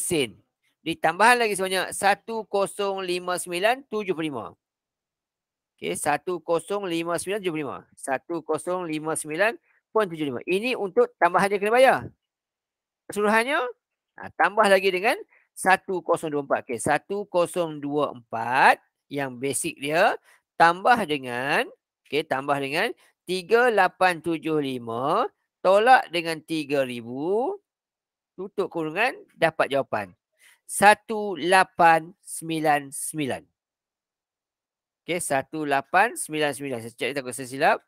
Speaker 1: sen. Ditambahan lagi sebanyak 105975. Okey 105975. 105975. Ini untuk tambahan dia kena bayar. Keseluruhannya ha, tambah lagi dengan 1024. Okey 1024 yang basic dia tambah dengan okey tambah dengan 3875 tolak dengan 3000 tutup kurungan dapat jawapan 1899 okey 1899 saya cek ni takut saya silap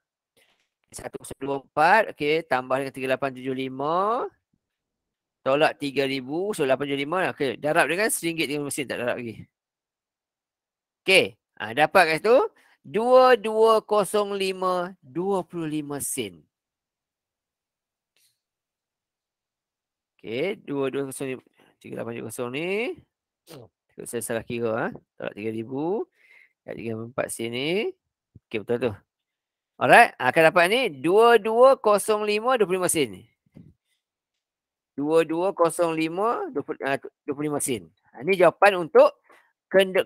Speaker 1: 1024 okey tambah dengan 3875 tolak 3000 so 875 lah okey darab dengan RM1 dengan tak darab lagi okey ha, dapat kat situ 2205-25 sen. Okey, 2205-25 sen ni. Kalau saya salah kira, ha? tolak 3,000. Kat 3,4 sen ni. Okey, betul tu. Alright, akan dapat ni 2205-25 sen. 2205-25 ah, sen. Ini ha, jawapan untuk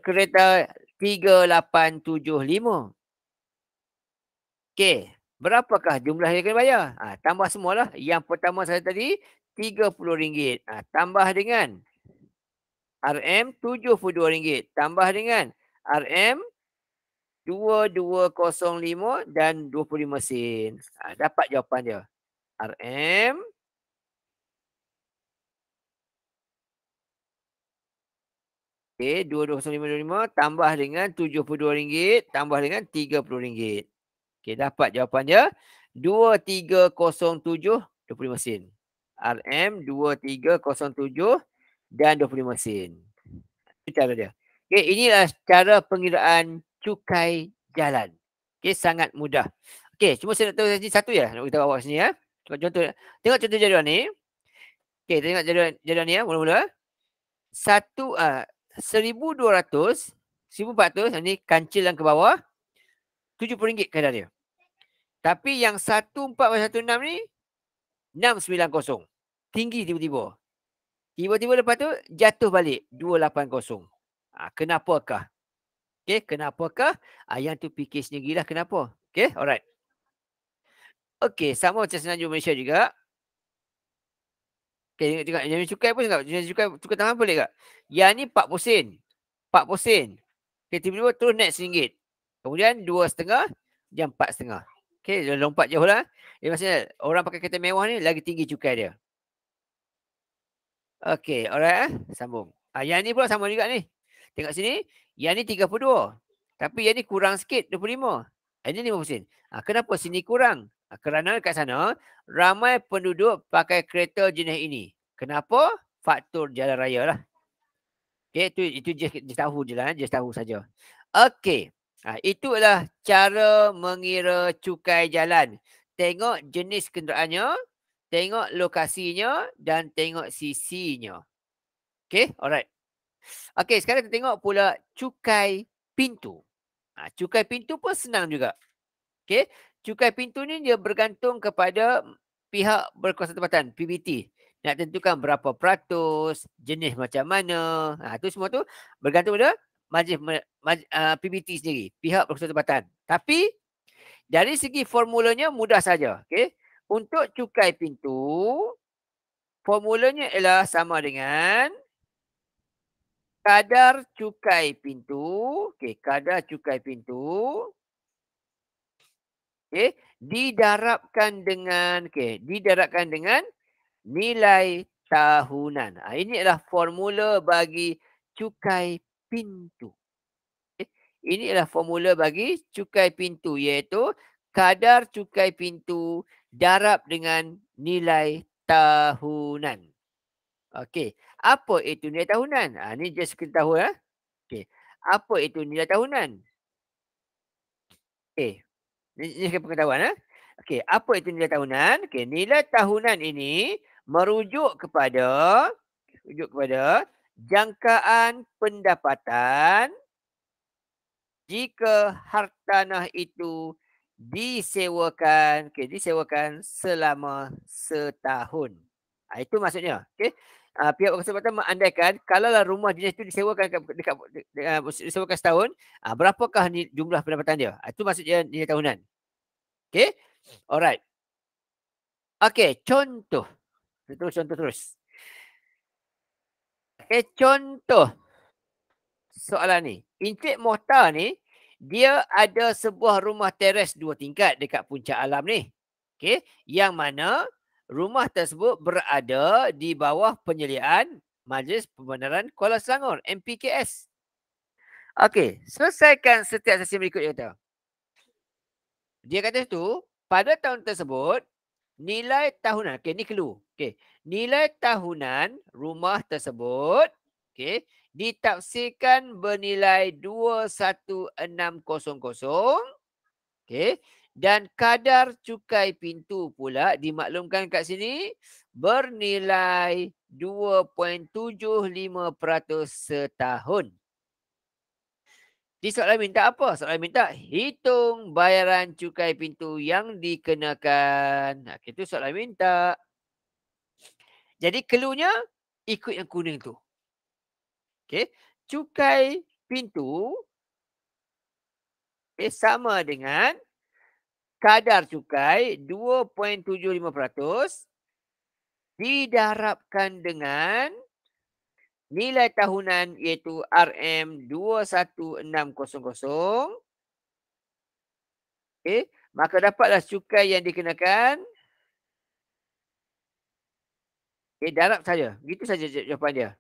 Speaker 1: kereta 3875. Okey, berapakah jumlah yang kena bayar? Ha, tambah semualah. Yang pertama saya tadi RM30. Ha, tambah dengan RM72. Tambah dengan RM2205 dan 25 sen. Ha, dapat jawapan dia. RM2205 Okey, 2.25.25 tambah dengan RM72 tambah dengan RM30. Okey, dapat jawapannya. 2.307.25 sen. RM2.307 dan 25 sen. Itu cara dia. Okey, inilah cara pengiraan cukai jalan. Okey, sangat mudah. Okey, cuma saya nak tahu tadi satu ya. Nak kita bawa sini ya. Tengok contoh. Tengok contoh jadual ni. Okey, tengok jadual, jadual ni ya. Mula-mula. Satu, uh, 1200 1400 ni kancil yang ke bawah RM70 kadar dia. Tapi yang 1416 ni 690. Tinggi tiba-tiba. Tiba-tiba lepas tu jatuh balik 280. Ha, ah, kenapakah? Okey, kenapakah? Ayah ah, tu fikir sendirilah kenapa. Okay, alright. Okay, sama macam Senanjung Malaysia juga. Okay, tengok tengok jenis cukai pun tengok. Jenis cukai cukai tangan boleh tak? Yang ni 40 sen. 40 sen. Okay, tiba-tiba terus naik rm Kemudian 2 setengah jam 4 setengah. Okay, dia lompat jauh lah. Jadi maksudnya orang pakai kereta mewah ni lagi tinggi cukai dia. Okay, alright eh. Sambung. Ah, yang ni pula sama juga ni. Tengok sini. Yang ni 32. Tapi yang ni kurang sikit 25. Ini 50 sen. Ah, kenapa sini kurang? Ah, kerana kat sana, ramai penduduk pakai kereta jenis ini. Kenapa? Faktor jalan raya lah. Okay, itu, itu just, just tahu je lah. Eh, just tahu saja. Okay. Ha, ah, adalah cara mengira cukai jalan. Tengok jenis kenderaannya, tengok lokasinya dan tengok sisinya. Okay, alright. Okay, sekarang kita tengok pula cukai pintu. Ha, cukai pintu pun senang juga. Okay, cukai pintu ni dia bergantung kepada pihak berkuasa tempatan PBT nak tentukan berapa peratus jenis macam mana ha tu semua tu bergantung pada majlis, majlis uh, PBT sendiri pihak berkuasa tempatan tapi dari segi formulanya mudah saja okey untuk cukai pintu formulanya ialah sama dengan kadar cukai pintu okey kadar cukai pintu okay, didarabkan dengan okay, didarabkan dengan nilai tahunan. Ha, ini adalah formula bagi cukai pintu. Okay. Ini adalah formula bagi cukai pintu iaitu kadar cukai pintu darab dengan nilai tahunan. Okey, apa itu nilai tahunan? Ha, ini just kita tahu ya. Okey, apa itu nilai tahunan? Okey, ini sekali pengetahuan. Eh? Okey, apa itu nilai tahunan? Okey, nilai tahunan ini merujuk kepada merujuk kepada jangkaan pendapatan jika hartanah itu disewakan, okey, disewakan selama setahun. Ha, itu maksudnya. Okey uh, pihak perkhidmatan mengandaikan lah rumah dinas itu disewakan dekat, dekat uh, disewakan setahun, uh, berapakah ni jumlah pendapatan dia? Ah, itu maksudnya nilai tahunan. Okay? Alright. Okay, contoh. Terus, contoh terus. Okay, contoh soalan ni. Encik Mohtar ni, dia ada sebuah rumah teres dua tingkat dekat puncak alam ni. Okay, yang mana rumah tersebut berada di bawah penyeliaan Majlis Pembenaran Kuala Selangor, MPKS. Okey, selesaikan setiap sesi berikut dia kata. Dia kata tu, pada tahun tersebut, nilai tahunan, okey ni clue. Okey, nilai tahunan rumah tersebut, okey, ditafsirkan bernilai 21600. Okey, dan kadar cukai pintu pula dimaklumkan kat sini bernilai 2.75% setahun. Di soalan minta apa? Soalan minta hitung bayaran cukai pintu yang dikenakan. Nah, ha, itu soalan minta. Jadi keluarnya ikut yang kuning tu. Okay, cukai pintu eh, sama dengan 2.75% kadar cukai 2.75% didarabkan dengan nilai tahunan iaitu RM21600 okay. maka dapatlah cukai yang dikenakan okay, darab saja gitu saja jawapan dia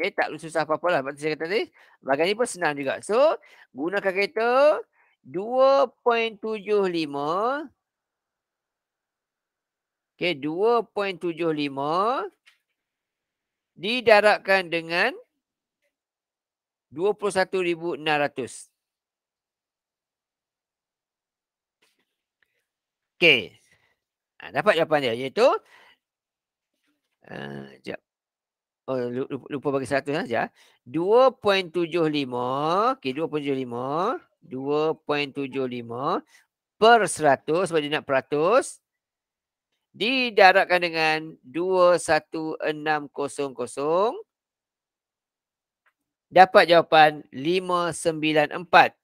Speaker 1: okay, tak susah apa-apa lah saya kata tadi bagian ni pun senang juga so gunakan kereta 2.75 okey 2.75 didarabkan dengan 21600 okey ha, dapat jawapan dia iaitu uh, ha, jap Oh, lupa, bagi 100 saja. 2.75. Okey, 2.75. 2.75 per 100 sebab dia nak peratus didarabkan dengan 21600 dapat jawapan 594.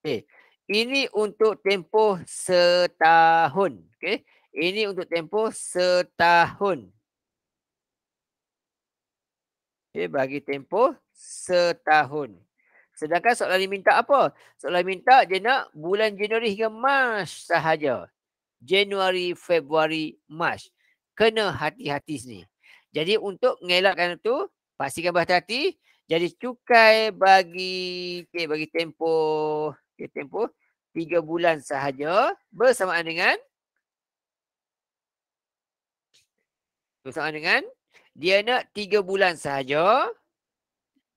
Speaker 1: Okey. Ini untuk tempoh setahun. Okey. Ini untuk tempoh setahun. Okey, bagi tempoh setahun. Sedangkan soalan dia minta apa? Soalan dia minta dia nak bulan Januari hingga Mac sahaja. Januari, Februari, Mac. Kena hati-hati sini. Jadi untuk mengelakkan itu, pastikan berhati-hati. Jadi cukai bagi okay, bagi tempoh okay, tempoh 3 bulan sahaja bersamaan dengan bersamaan dengan dia nak 3 bulan sahaja.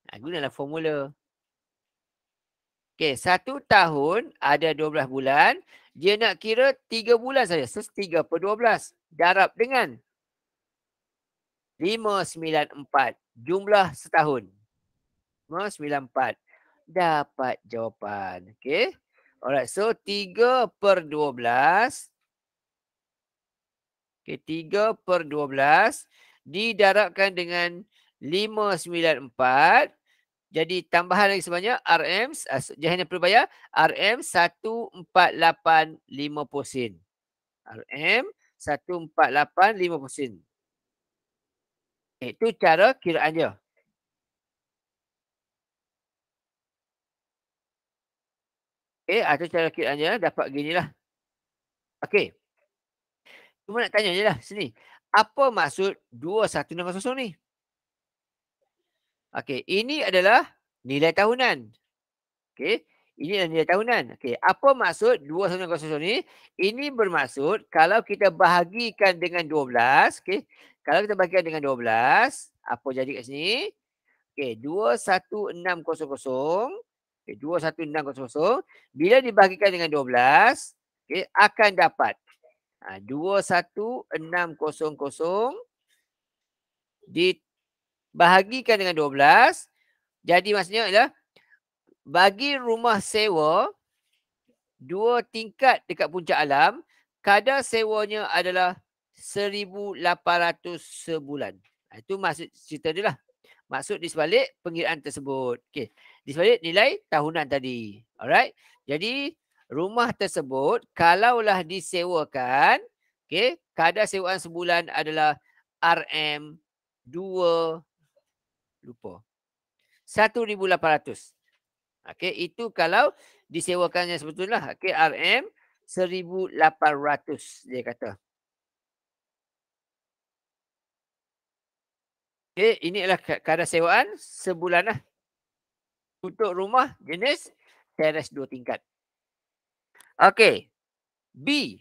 Speaker 1: Ha, gunalah formula. Okey, satu tahun ada dua belas bulan. Dia nak kira tiga bulan saja. So, tiga per dua belas Darab dengan lima sembilan empat Jumlah setahun. lima sembilan empat Dapat jawapan. Okey. Alright, so tiga per dua belas. Okey, 3 per 12 didarabkan dengan 594. Jadi tambahan lagi sebanyak RM uh, jangan perlu bayar RM 14850 sen. RM 14850 sen. Okay, itu cara kiraan dia. Okey, eh, atau ah, cara kiraan dia dapat lah Okey. Cuma nak tanya je lah sini. Apa maksud 2100 ni? Okey, ini adalah nilai tahunan. Okey, ini adalah nilai tahunan. Okey, apa maksud 2100 ni? Ini bermaksud kalau kita bahagikan dengan 12, okey. Kalau kita bahagikan dengan 12, apa jadi kat sini? Okey, 21600, okey 21600 bila dibahagikan dengan 12, okey akan dapat ha, 21600 di bahagikan dengan 12. Jadi maksudnya ialah bagi rumah sewa dua tingkat dekat puncak alam, kadar sewanya adalah 1,800 sebulan. Ha, itu maksud cerita dia lah. Maksud di sebalik pengiraan tersebut. Okay. Di sebalik nilai tahunan tadi. Alright. Jadi rumah tersebut kalaulah disewakan, okay, kadar sewaan sebulan adalah RM lupa. 1800. Okay, itu kalau disewakannya sebetulnya okey RM 1800 dia kata. Okey, inilah kadar sewaan sebulanlah untuk rumah jenis teres dua tingkat. Okey. B.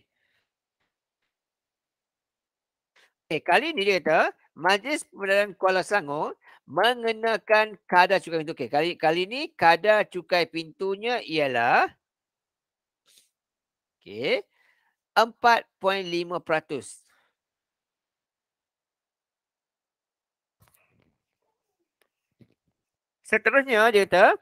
Speaker 1: Okay kali ini dia kata Majlis Perdana Kuala Selangor mengenakan kadar cukai pintu. Okey, kali kali ni kadar cukai pintunya ialah okey 4.5%. Seterusnya dia kata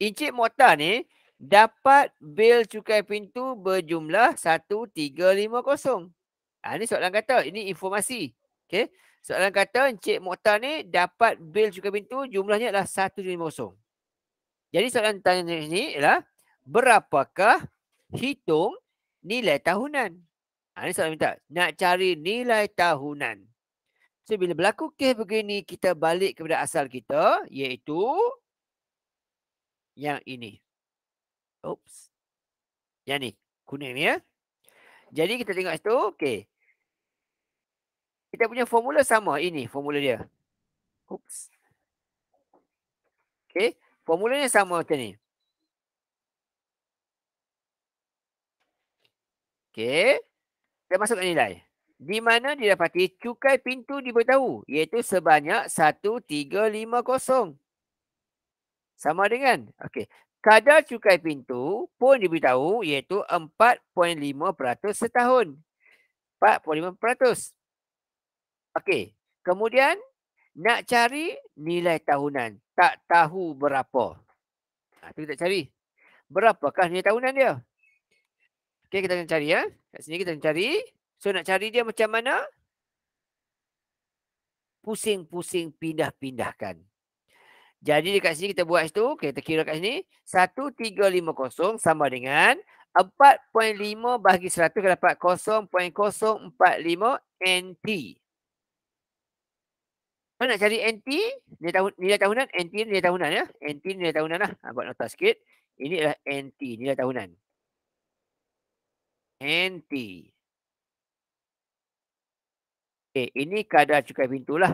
Speaker 1: Encik Mokta ni dapat bil cukai pintu berjumlah 1350. Ah ha, ni soalan kata, ini informasi. okay? Soalan kata Encik Mokhtar ni dapat bil cukai pintu jumlahnya adalah RM1,500. Jadi soalan tanya ni ialah berapakah hitung nilai tahunan? Ha, ini soalan minta. Nak cari nilai tahunan. So, bila berlaku kes begini, kita balik kepada asal kita iaitu yang ini. Oops. Yang ni. Kuning ni ya. Jadi kita tengok situ. Okey. Kita punya formula sama. Ini formula dia. Oops. Okay. formula Formulanya sama macam ni. Okay. Kita masukkan nilai. Di mana didapati cukai pintu diberitahu. Iaitu sebanyak 1,350. Sama dengan. Okay. Kadar cukai pintu pun diberitahu iaitu 4.5% setahun. 4.5%. Okey. Kemudian nak cari nilai tahunan. Tak tahu berapa. Itu ha, kita cari. Berapakah nilai tahunan dia? Okey kita akan cari ya. Kat sini kita akan cari. So nak cari dia macam mana? Pusing-pusing pindah-pindahkan. Jadi dekat sini kita buat itu. Okay, kita kira kat sini. 1350 sama dengan 4.5 bahagi 100. Kita dapat 0.045 NT. Kalau nak cari NT, nilai, tahun, nilai tahunan, NT nilai tahunan ya. NT nilai tahunan lah. Ha, buat nota sikit. Ini adalah NT, nilai tahunan. NT. Okay, ini kadar cukai pintu lah.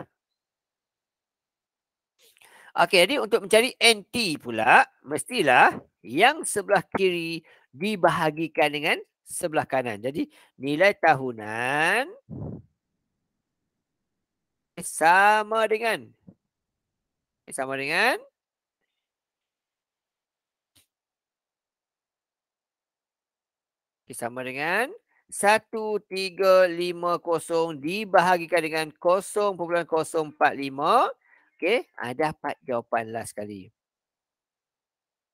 Speaker 1: Okay, jadi untuk mencari NT pula, mestilah yang sebelah kiri dibahagikan dengan sebelah kanan. Jadi, nilai tahunan sama dengan eh, sama dengan sama dengan 1350 dibahagikan dengan 0.045 okey ah dapat jawapan last sekali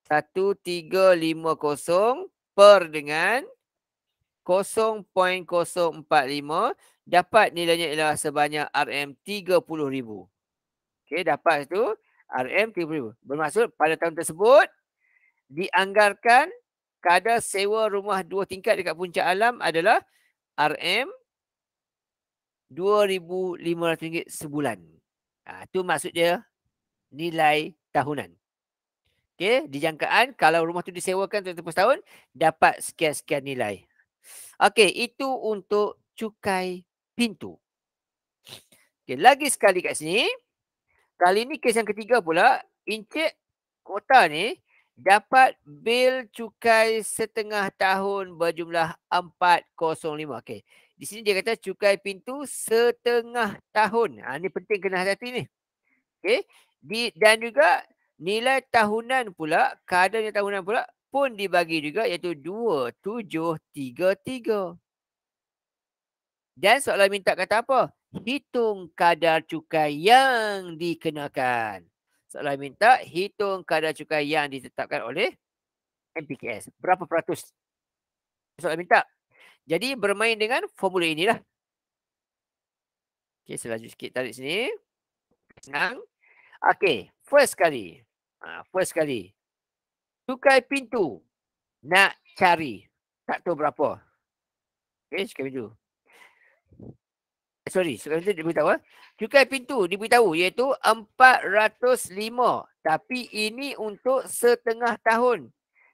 Speaker 1: 1350 per dengan 0.045 dapat nilainya ialah sebanyak RM30,000. Okey, dapat itu RM30,000. Bermaksud pada tahun tersebut, dianggarkan kadar sewa rumah dua tingkat dekat Puncak Alam adalah RM2,500 sebulan. Itu ha, maksudnya nilai tahunan. Okey, dijangkaan kalau rumah tu disewakan terus-terus tahun, dapat sekian-sekian nilai. Okey, itu untuk cukai pintu. Okay, lagi sekali kat sini. Kali ni kes yang ketiga pula, Encik Kota ni dapat bil cukai setengah tahun berjumlah 405. Okey. Di sini dia kata cukai pintu setengah tahun. Ah ha, ni penting kena hati-hati ni. Okey. Di dan juga nilai tahunan pula, kadarnya tahunan pula pun dibagi juga iaitu 2733. Dan soalan minta kata apa? Hitung kadar cukai yang dikenakan. Soalan minta hitung kadar cukai yang ditetapkan oleh MPKS. Berapa peratus? Soalan minta. Jadi bermain dengan formula inilah. Okey, selaju sikit tarik sini. Senang. Okey, first kali. Ha, first kali. Cukai pintu. Nak cari. Tak tahu berapa. Okey, cukai pintu. Sorry, sebab itu dia beritahu. Ha? Cukai pintu diberitahu iaitu 405. Tapi ini untuk setengah tahun.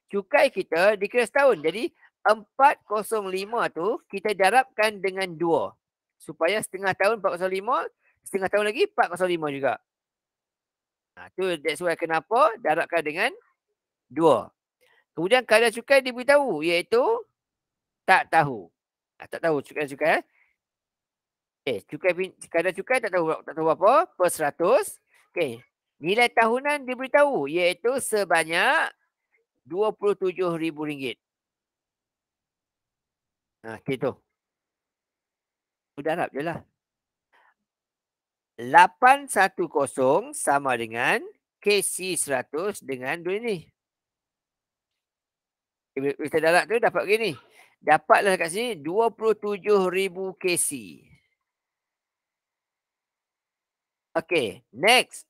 Speaker 1: Cukai kita dikira setahun. Jadi 405 tu kita darabkan dengan 2. Supaya setengah tahun 405, setengah tahun lagi 405 juga. Nah ha, tu that's why kenapa darabkan dengan 2. Kemudian kadar cukai diberitahu iaitu tak tahu. Ha, tak tahu cukai-cukai. Eh? Okey, cukai kadar cukai tak tahu tak tahu apa per 100. Okey. Nilai tahunan diberitahu iaitu sebanyak RM27,000. Nah, gitu. Sudah harap je lah. 810 sama dengan KC100 dengan dua ini. Bila kita darab tu dapat begini. Dapatlah kat sini 27,000 KC. Okey, next.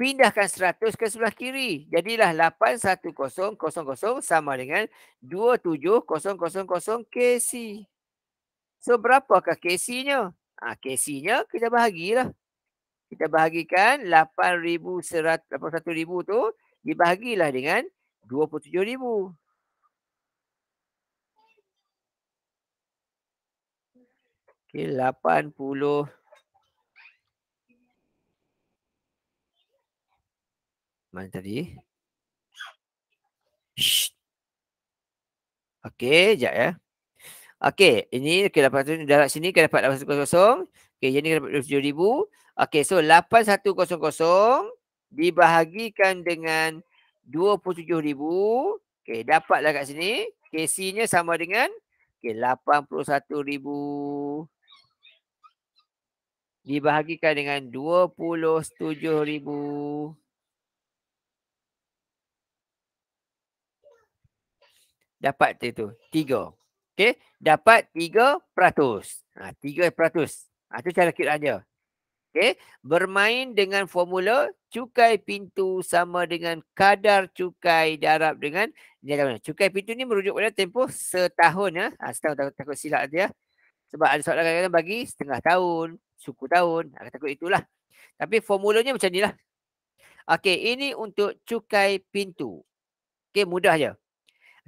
Speaker 1: Pindahkan 100 ke sebelah kiri. Jadilah 81000 sama dengan 27000 KC. So, berapakah KC-nya? Ha, KC-nya kita bahagilah. Kita bahagikan 81000 tu dibahagilah dengan 27000. Okay, mana tadi? Shh. Okay, sekejap ya. Okay, ini okay, dapat tu darat sini kita dapat 810. Okay, jadi kita dapat 27,000. Okay, so 8100 dibahagikan dengan 27,000. Okay, dapatlah kat sini. KC-nya sama dengan okay, 81,000 dibahagikan dengan 27000 dapat dia tu. Tiga. Okey. Dapat tiga peratus. Ha, tiga peratus. Ha, tu cara kira dia. Okey. Bermain dengan formula cukai pintu sama dengan kadar cukai darab dengan jadual. Cukai pintu ni merujuk pada tempoh setahun. Ya. Ha, setahun takut, takut silap dia. Ya. Sebab ada soalan kadang-kadang bagi setengah tahun, suku tahun. Ha, takut itulah. Tapi formulanya macam ni lah. Okey. Ini untuk cukai pintu. Okey. Mudah je.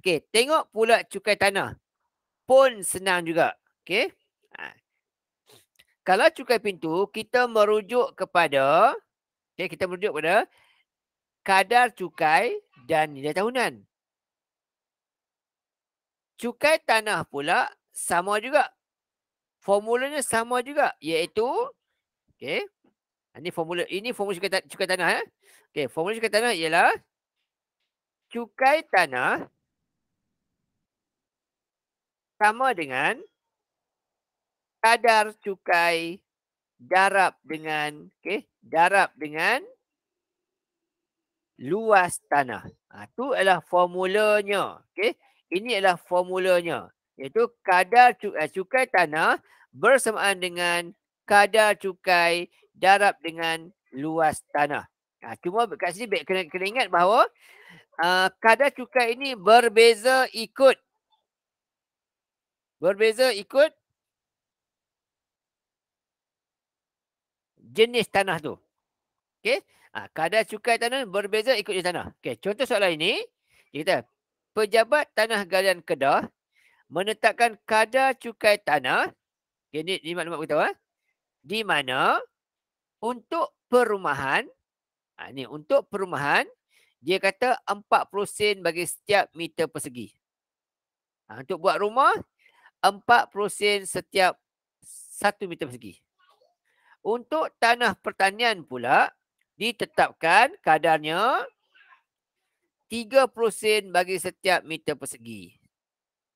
Speaker 1: Okey, tengok pula cukai tanah. Pun senang juga. Okey. Ha. Kalau cukai pintu, kita merujuk kepada okay, kita merujuk kepada kadar cukai dan nilai tahunan. Cukai tanah pula sama juga. Formulanya sama juga iaitu okey. Ini formula ini formula cukai, cukai tanah eh. Okey, formula cukai tanah ialah cukai tanah sama dengan kadar cukai darab dengan okey darab dengan luas tanah. Ha, itu adalah formulanya. Okey. Ini adalah formulanya. Iaitu kadar cukai, eh, cukai tanah bersamaan dengan kadar cukai darab dengan luas tanah. Ha, cuma kat sini kena, kena ingat bahawa uh, kadar cukai ini berbeza ikut berbeza ikut jenis tanah tu. Okey. Ha, kadar cukai tanah berbeza ikut jenis tanah. Okey, contoh soalan ini, dia kata pejabat tanah galian Kedah menetapkan kadar cukai tanah okay, ini, ini maklumat kita ha? Eh, di mana untuk perumahan ha, ni untuk perumahan dia kata 40 sen bagi setiap meter persegi ha, untuk buat rumah 40 sen setiap 1 meter persegi. Untuk tanah pertanian pula ditetapkan kadarnya 30 sen bagi setiap meter persegi.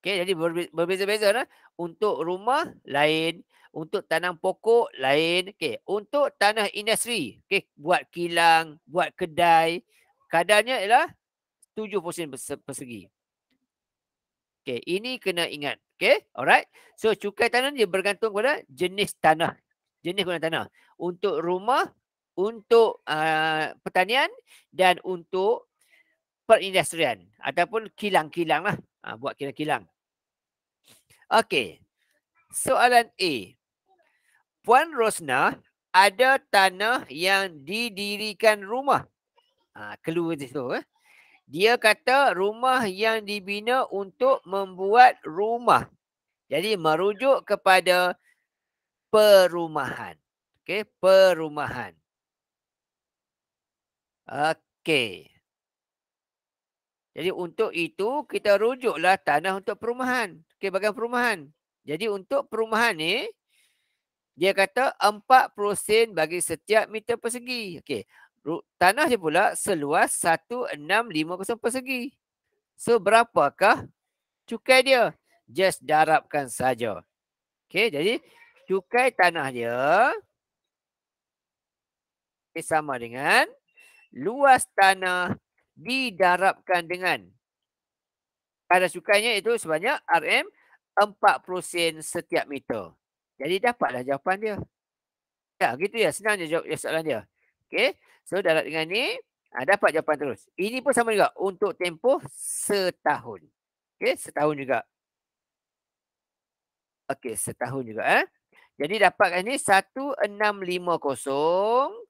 Speaker 1: Okay, jadi berbeza-beza Nah, Untuk rumah, lain. Untuk tanam pokok, lain. okay, untuk tanah industri. okay, buat kilang, buat kedai. Kadarnya ialah 7% persegi. Okay, ini kena ingat. Okay, alright. So, cukai tanah dia bergantung kepada jenis tanah. Jenis guna tanah. Untuk rumah, untuk uh, pertanian dan untuk perindustrian. Ataupun kilang-kilang lah. Ha, buat kilang-kilang. Okay. Soalan A. Puan Rosna ada tanah yang didirikan rumah. Ha, clue itu. Eh? Dia kata rumah yang dibina untuk membuat rumah. Jadi merujuk kepada perumahan. Okey, perumahan. Okey. Jadi untuk itu kita rujuklah tanah untuk perumahan. Okey, bagian perumahan. Jadi untuk perumahan ni dia kata 40 sen bagi setiap meter persegi. Okey tanah dia pula seluas 1650 persegi. So berapakah cukai dia? Just darabkan saja. Okay, jadi cukai tanah dia okay, sama dengan luas tanah didarabkan dengan kadar cukainya itu sebanyak RM 40 sen setiap meter. Jadi dapatlah jawapan dia. Ya, gitu ya. Senang je jawab soalan dia. Okay, So darat dengan ni ha, dapat jawapan terus. Ini pun sama juga untuk tempoh setahun. Okay, setahun juga. Okay, setahun juga eh. Jadi dapatkan ni 1650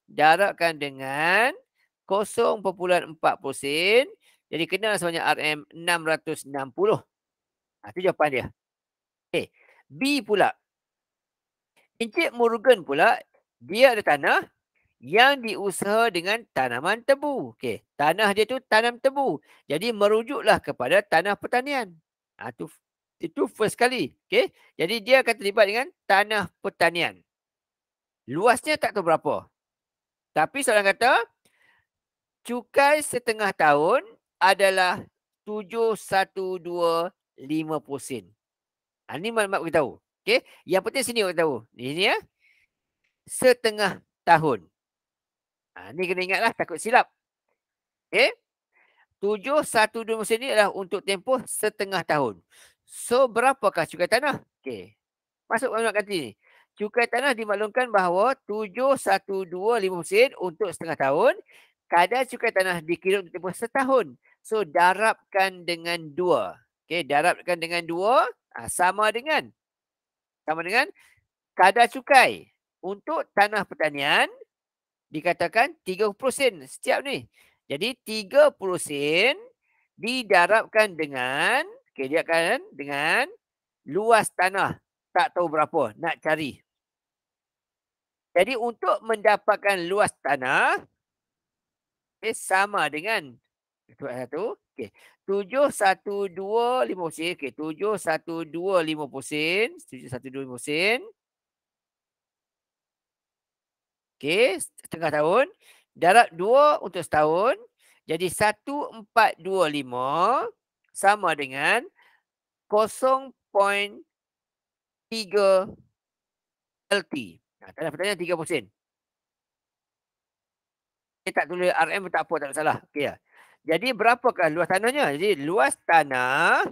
Speaker 1: darabkan dengan 0.40 sen. Jadi kena sebanyak RM660. Ha, itu jawapan dia. Okay, B pula. Encik Morgan pula, dia ada tanah yang diusaha dengan tanaman tebu. Okey, tanah dia tu tanam tebu. Jadi merujuklah kepada tanah pertanian. Ha, tu, itu first kali. Okey, jadi dia akan terlibat dengan tanah pertanian. Luasnya tak tahu berapa. Tapi seorang kata, cukai setengah tahun adalah 71250 sen. Ha, ini mak-mak tahu, Okey, yang penting sini awak tahu. Ini ya. Setengah tahun. Ha, ni kena ingatlah takut silap. Okay. Eh? Tujuh satu dua musim ni adalah untuk tempoh setengah tahun. So berapakah cukai tanah? Okay. Masuk maklumat ganti sini. Cukai tanah dimaklumkan bahawa tujuh satu dua lima musim untuk setengah tahun. Kadar cukai tanah dikira untuk tempoh setahun. So darabkan dengan dua. Okay. Darabkan dengan dua. Ha, sama dengan. Sama dengan kadar cukai untuk tanah pertanian dikatakan 30 sen setiap ni. Jadi 30 sen didarabkan dengan okay, dia akan dengan luas tanah tak tahu berapa nak cari. Jadi untuk mendapatkan luas tanah okay, sama dengan satu satu okey 71250 okey 71250 sen 71250 sen Okey, setengah tahun. Darab dua untuk setahun. Jadi 1425 sama dengan 0.3 LT. Nah, tanda pertanyaan 30 sen. Ini tak tulis RM tak apa, tak salah. Okey, ya. Jadi berapakah luas tanahnya? Jadi luas tanah,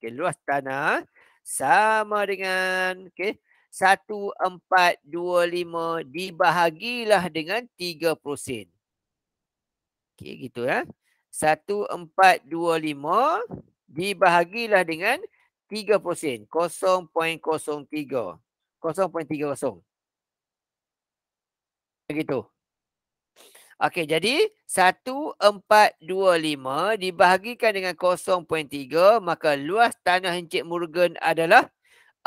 Speaker 1: okay, luas tanah sama dengan okay, 1425 dibahagilah dengan 30 sen. Okey gitu ya. 1425 dibahagilah dengan 30 sen. 0.03. 0.30. Gitu. Okey, jadi 1425 dibahagikan dengan 0.3 maka luas tanah Encik Murgan adalah 4,750.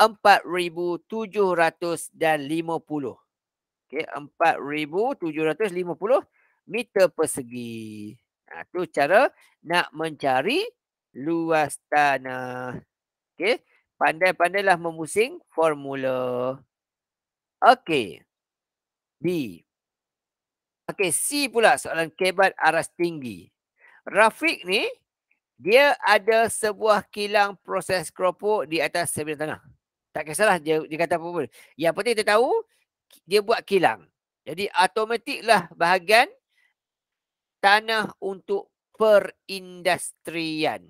Speaker 1: Okey, 4,750 meter persegi. Nah, ha, tu cara nak mencari luas tanah. Okey, pandai-pandailah memusing formula. Okey. B. Okey, C pula soalan kebat aras tinggi. Rafiq ni, dia ada sebuah kilang proses keropok di atas sebilang tanah. Tak kisahlah dia, dia kata apa pun. Yang penting kita tahu dia buat kilang. Jadi automatiklah bahagian tanah untuk perindustrian.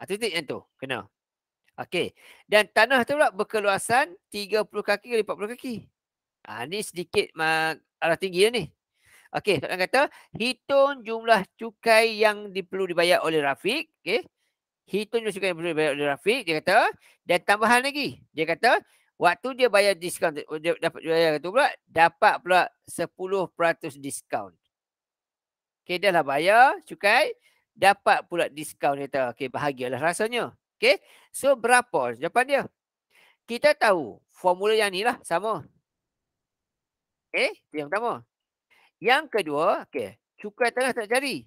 Speaker 1: Ah, titik yang tu. Kena. Okey. Dan tanah tu pula berkeluasan 30 kaki kali 40 kaki. Ha, ni sedikit arah tinggi lah ni. Okey. Soalan kata, hitung jumlah cukai yang perlu dibayar oleh Rafiq. Okey hitung dia sukan yang bayar oleh Rafiq, dia kata, dan tambahan lagi. Dia kata, waktu dia bayar diskaun, dia dapat bayar tu pula, dapat pula 10% diskaun. Okey, dah lah bayar cukai, dapat pula diskaun dia kata. Okey, bahagialah rasanya. Okey, so berapa jawapan dia? Kita tahu formula yang ni lah sama. Okey, yang pertama. Yang kedua, okey, cukai tengah tak jari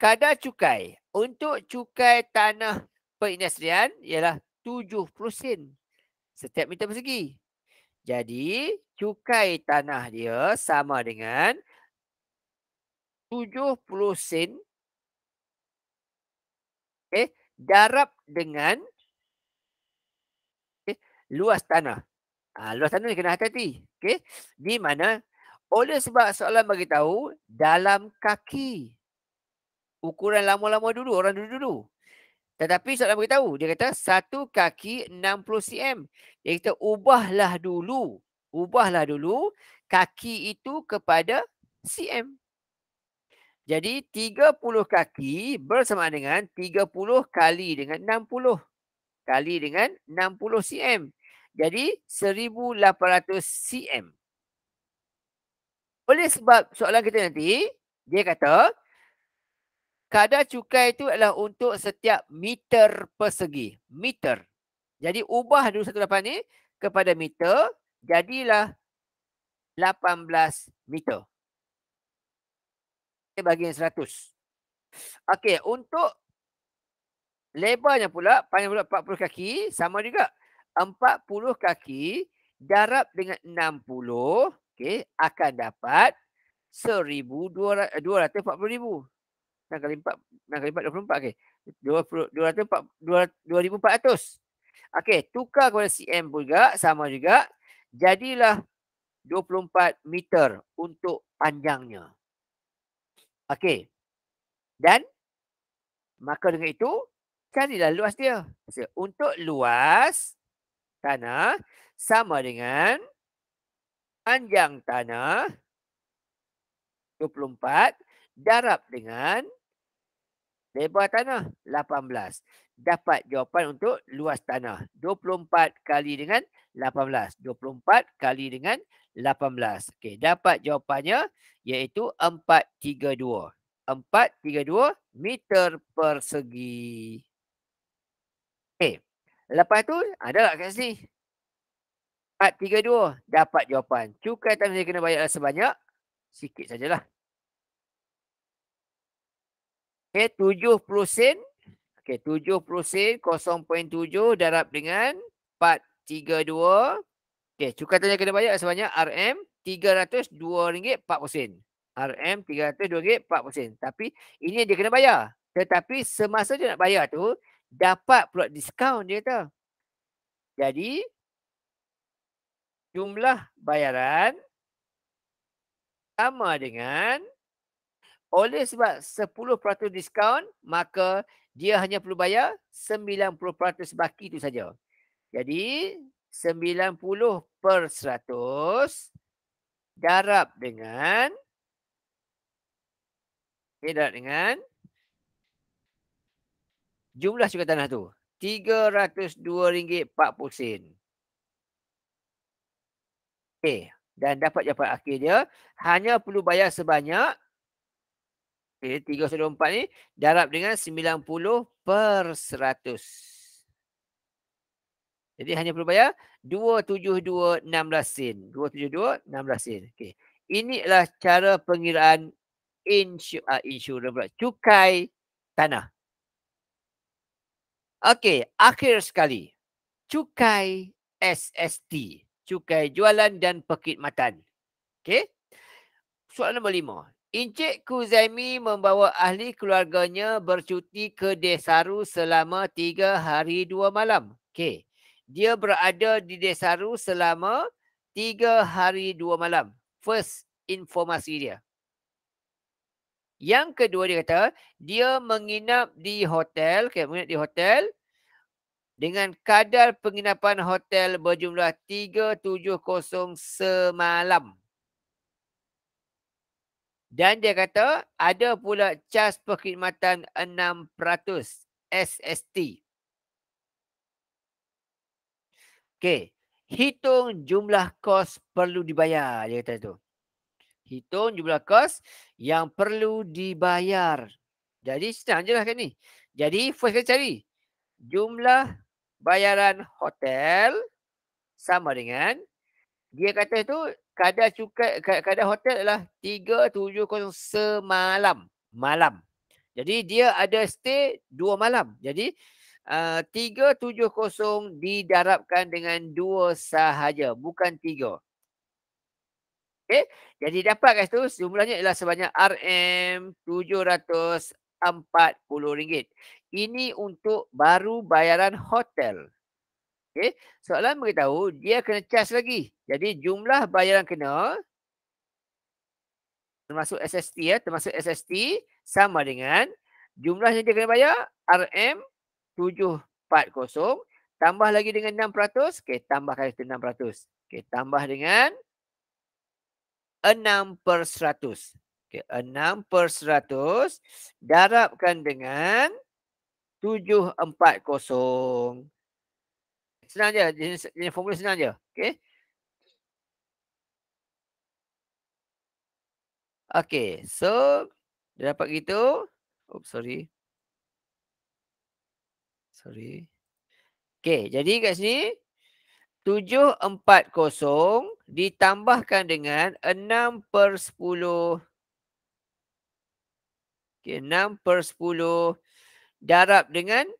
Speaker 1: kadar cukai untuk cukai tanah perindustrian ialah 70 sen setiap meter persegi. Jadi cukai tanah dia sama dengan 70 sen okay, eh, darab dengan okay, eh, luas tanah. Ha, luas tanah ni kena hati-hati. Okay. Di mana? Oleh sebab soalan bagi tahu dalam kaki ukuran lama-lama dulu, orang dulu-dulu. Tetapi soalan tahu dia kata satu kaki 60 cm. Dia kata ubahlah dulu, ubahlah dulu kaki itu kepada cm. Jadi 30 kaki bersama dengan 30 kali dengan 60. Kali dengan 60 cm. Jadi 1800 cm. Oleh sebab soalan kita nanti, dia kata kadar cukai itu adalah untuk setiap meter persegi. Meter. Jadi ubah dulu satu lapan ni kepada meter. Jadilah 18 meter. Kita bagi yang 100. Okey, untuk lebarnya pula, panjang pula 40 kaki, sama juga. 40 kaki darab dengan 60, okey, akan dapat 1,240,000. 6 kali 4 6 kali 4 24 okey 2400 okey tukar kepada cm juga sama juga jadilah 24 meter untuk panjangnya okey dan maka dengan itu carilah luas dia so, untuk luas tanah sama dengan panjang tanah 24 darab dengan Lebar tanah 18. Dapat jawapan untuk luas tanah. 24 kali dengan 18. 24 kali dengan 18. Okey, dapat jawapannya iaitu 432. 432 meter persegi. Okey. Lepas tu ada tak kat sini? 432 dapat jawapan. Cukai time saya kena bayar sebanyak sikit sajalah. Okey, 70 sen. Okey, 70 sen 0.7 darab dengan 432. Okey, cukai tanya kena bayar sebanyak RM 302 ringgit 40 sen. RM 302 ringgit 40 sen. Tapi ini dia kena bayar. Tetapi semasa dia nak bayar tu, dapat pula diskaun dia kata. Jadi, jumlah bayaran sama dengan oleh sebab 10% diskaun, maka dia hanya perlu bayar 90% baki itu saja. Jadi 90 per 100 darab dengan okay, darab dengan jumlah suka tanah tu. RM302.40. Okey. Dan dapat jawapan akhir dia. Hanya perlu bayar sebanyak Ya, 3.4 ni darab dengan 90 per 100. Jadi hanya perlu bayar 272.16 sen. 272.16 sen. Okey. Ini adalah cara pengiraan ah, insurans pula. Cukai tanah. Okey. Akhir sekali. Cukai SST. Cukai jualan dan perkhidmatan. Okey. Soalan nombor lima. Encik Kuzaimi membawa ahli keluarganya bercuti ke Desaru selama tiga hari dua malam. Okey. Dia berada di Desaru selama tiga hari dua malam. First informasi dia. Yang kedua dia kata, dia menginap di hotel. Okey, menginap di hotel. Dengan kadar penginapan hotel berjumlah 370 semalam. Dan dia kata ada pula cas perkhidmatan 6% SST. Okey. Hitung jumlah kos perlu dibayar. Dia kata tu. Hitung jumlah kos yang perlu dibayar. Jadi senang je lah kan ni. Jadi first kita cari. Jumlah bayaran hotel sama dengan dia kata tu kadar cukai kadar hotel adalah 370 semalam malam. Jadi dia ada stay dua malam. Jadi ah, uh, 370 didarabkan dengan dua sahaja bukan tiga. Okey. Jadi dapat kat situ jumlahnya ialah sebanyak RM700 RM40. Ini untuk baru bayaran hotel. Okey, soalan beritahu dia kena cas lagi. Jadi jumlah bayaran kena termasuk SST ya, termasuk SST sama dengan jumlah yang dia kena bayar RM740 tambah lagi dengan 6%, okey tambahkan itu 600. Okey, tambah dengan 6 per 100. Okey, 6 per 100 darabkan dengan 740. Senang je. Jenis, jenis formula senang je. Okay. Okay. So, dia dapat gitu. Oops, sorry. Sorry. Okay. Jadi kat sini, 7.40 ditambahkan dengan 6 per 10. Okay. 6 per 10 darab dengan 0.5.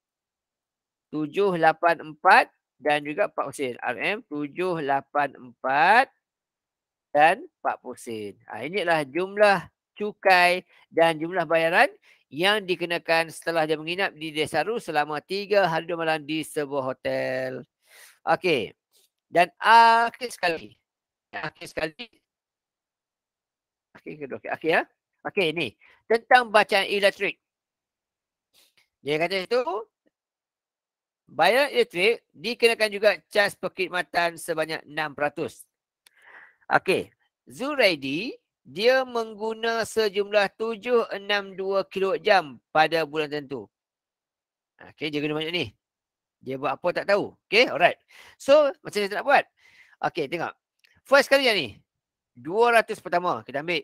Speaker 1: 784 dan juga 4 pusin. RM 784 dan 4 pusin. Ha, inilah jumlah cukai dan jumlah bayaran yang dikenakan setelah dia menginap di Desa Ru selama 3 hari 2 malam di sebuah hotel. Okey. Dan akhir sekali. Akhir sekali. Akhir kedua. Okey okay, ya. Okey ni. Tentang bacaan elektrik. Dia kata itu Bayaran elektrik dikenakan juga cas perkhidmatan sebanyak 6%. Okey, Zuraidi dia mengguna sejumlah 762 kilowatt jam pada bulan tentu. Okey, dia guna banyak ni. Dia buat apa tak tahu. Okey, alright. So, macam mana nak buat? Okey, tengok. First kali yang ni. 200 pertama kita ambil.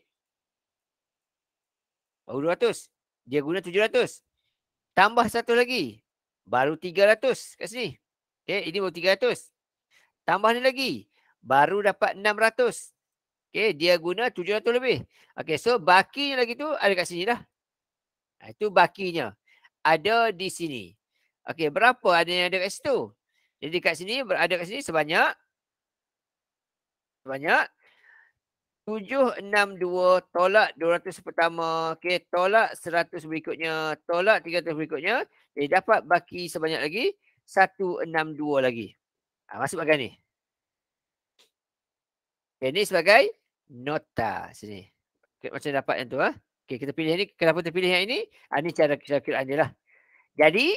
Speaker 1: Baru 200. Dia guna 700. Tambah satu lagi baru 300 kat sini. Okey, ini baru 300. Tambah ni lagi, baru dapat 600. Okey, dia guna 700 lebih. Okey, so bakinya lagi tu ada kat sini dah. Ha, itu bakinya. Ada di sini. Okey, berapa ada yang ada kat situ? Jadi kat sini, ada kat sini sebanyak. Sebanyak 762 tolak 200 pertama, okey tolak 100 berikutnya, tolak 300 berikutnya, dia dapat baki sebanyak lagi 162 lagi. Ha, masuk bagian ni. Okay, ini sebagai nota sini. Okay, macam dapat yang tu Ha? Okey, kita pilih ni, kenapa kita pilih yang ini? Ah ni cara kira-kiraan dia lah. Jadi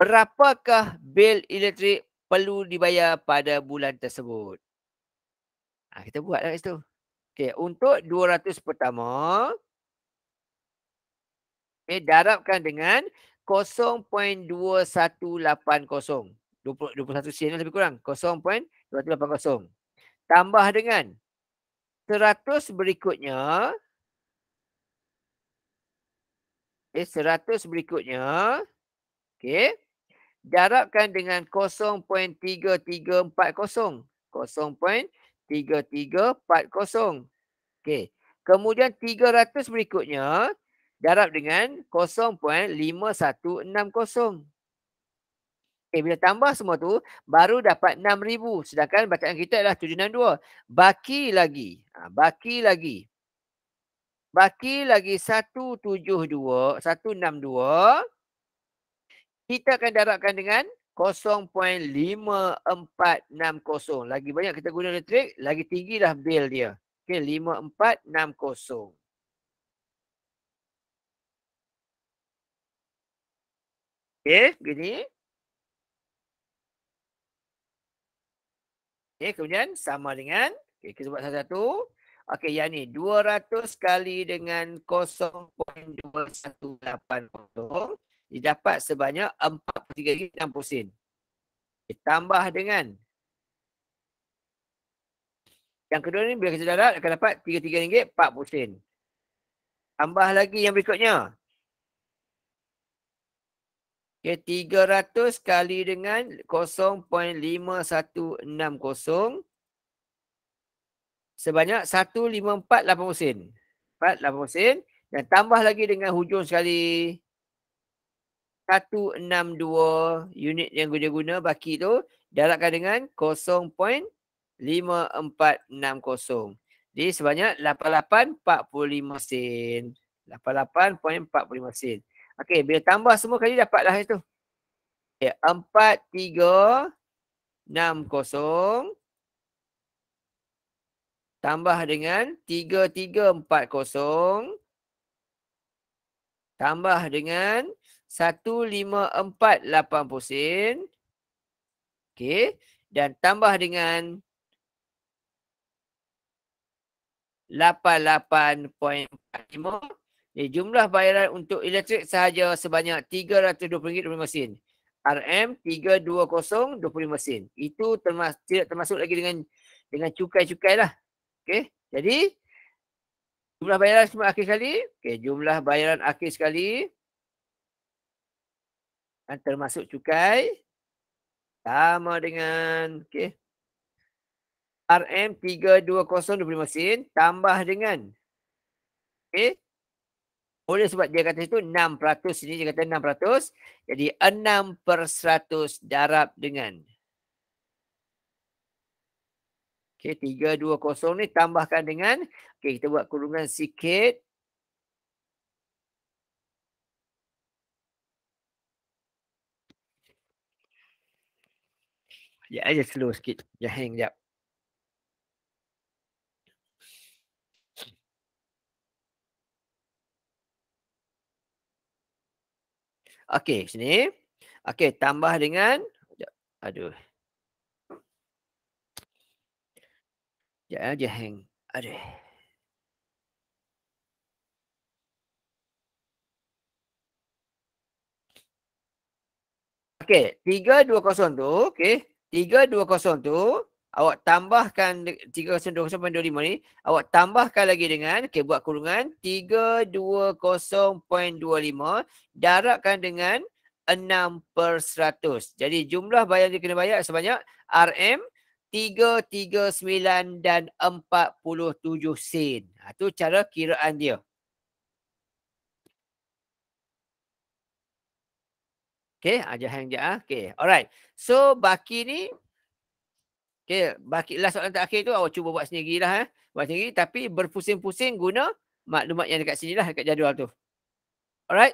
Speaker 1: berapakah bil elektrik perlu dibayar pada bulan tersebut? Ha, kita buatlah kat situ. Okey, untuk 200 pertama okay, darabkan dengan 0.2180. 21 sen lebih kurang. 0.2180. Tambah dengan 100 berikutnya eh 100 berikutnya. Okay. Darabkan dengan 0.3340. 3340. Okey. Kemudian 300 berikutnya darab dengan 0.5160. Okey, bila tambah semua tu baru dapat 6000 sedangkan bacaan kita adalah 762. Baki lagi. Ha, baki lagi. Baki lagi 172, 162. Kita akan darabkan dengan 0.5160. 0.5460. Lagi banyak kita guna elektrik, lagi tinggi dah bil dia. Okey, 5460. Okey, begini. Okey, kemudian sama dengan. Okey, kita buat satu-satu. Okey, yang ni 200 kali dengan 0.2180 dia dapat sebanyak 43.60 sen. Ditambah eh, dengan yang kedua ni bila kita darat akan dapat RM33.40. Tambah lagi yang berikutnya. Okay, 300 kali dengan 0.5160 sebanyak 154.80 sen. 4.80 sen dan tambah lagi dengan hujung sekali 162 unit yang guna-guna baki tu darabkan dengan 0.5460. Jadi sebanyak 88.45 sen. 88.45 sen. Okey, bila tambah semua kali dapatlah itu. Ya, Okey, 4360 tambah dengan 3340 tambah dengan 15480 sen. Okey. Dan tambah dengan 88.45. Ni jumlah bayaran untuk elektrik sahaja sebanyak RM320.25 sen. RM320.25 sen. Itu termas tidak termasuk lagi dengan dengan cukai-cukai lah. Okey. Jadi jumlah bayaran semua akhir sekali. Okey. Jumlah bayaran akhir sekali. Dan termasuk cukai sama dengan okey. RM320 25 sen tambah dengan okey. Oleh sebab dia kata itu 6% sini dia kata 6%. Jadi 6 per 100 darab dengan. Okey, 320 ni tambahkan dengan. Okey, kita buat kurungan sikit. Ya, yeah, aja slow sikit. Ya, hang jap. Okey, sini. Okey, tambah dengan aduh. Ya, yeah, aja hang. Aduh. Okey, 320 tu, okey. 320 tu awak tambahkan 320 pun 25 ni awak tambahkan lagi dengan okey buat kurungan 320.25 darabkan dengan 6 per 100. Jadi jumlah bayar dia kena bayar sebanyak RM 339 dan 47 sen. Itu ha, cara kiraan dia. Okay, aja hang je ah. Okay, alright. So, baki ni. Okay, baki last soalan terakhir tu awak cuba buat sendiri lah. Eh. Buat sendiri tapi berpusing-pusing guna maklumat yang dekat sini lah dekat jadual tu. Alright.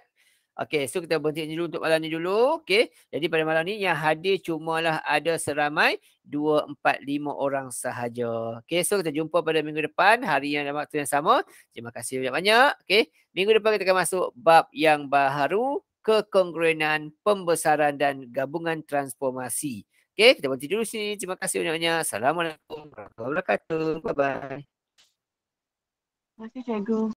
Speaker 1: Okay, so kita berhenti dulu untuk malam ni dulu. Okay, jadi pada malam ni yang hadir cumalah ada seramai 2, 4, 5 orang sahaja. Okay, so kita jumpa pada minggu depan hari yang dalam waktu yang sama. Terima kasih banyak-banyak. Okay, minggu depan kita akan masuk bab yang baharu kekongruenan, pembesaran dan gabungan transformasi. Okay, kita berhenti dulu sini. Terima kasih banyak-banyak. Assalamualaikum warahmatullahi wabarakatuh. Bye-bye. Terima kasih, Cikgu.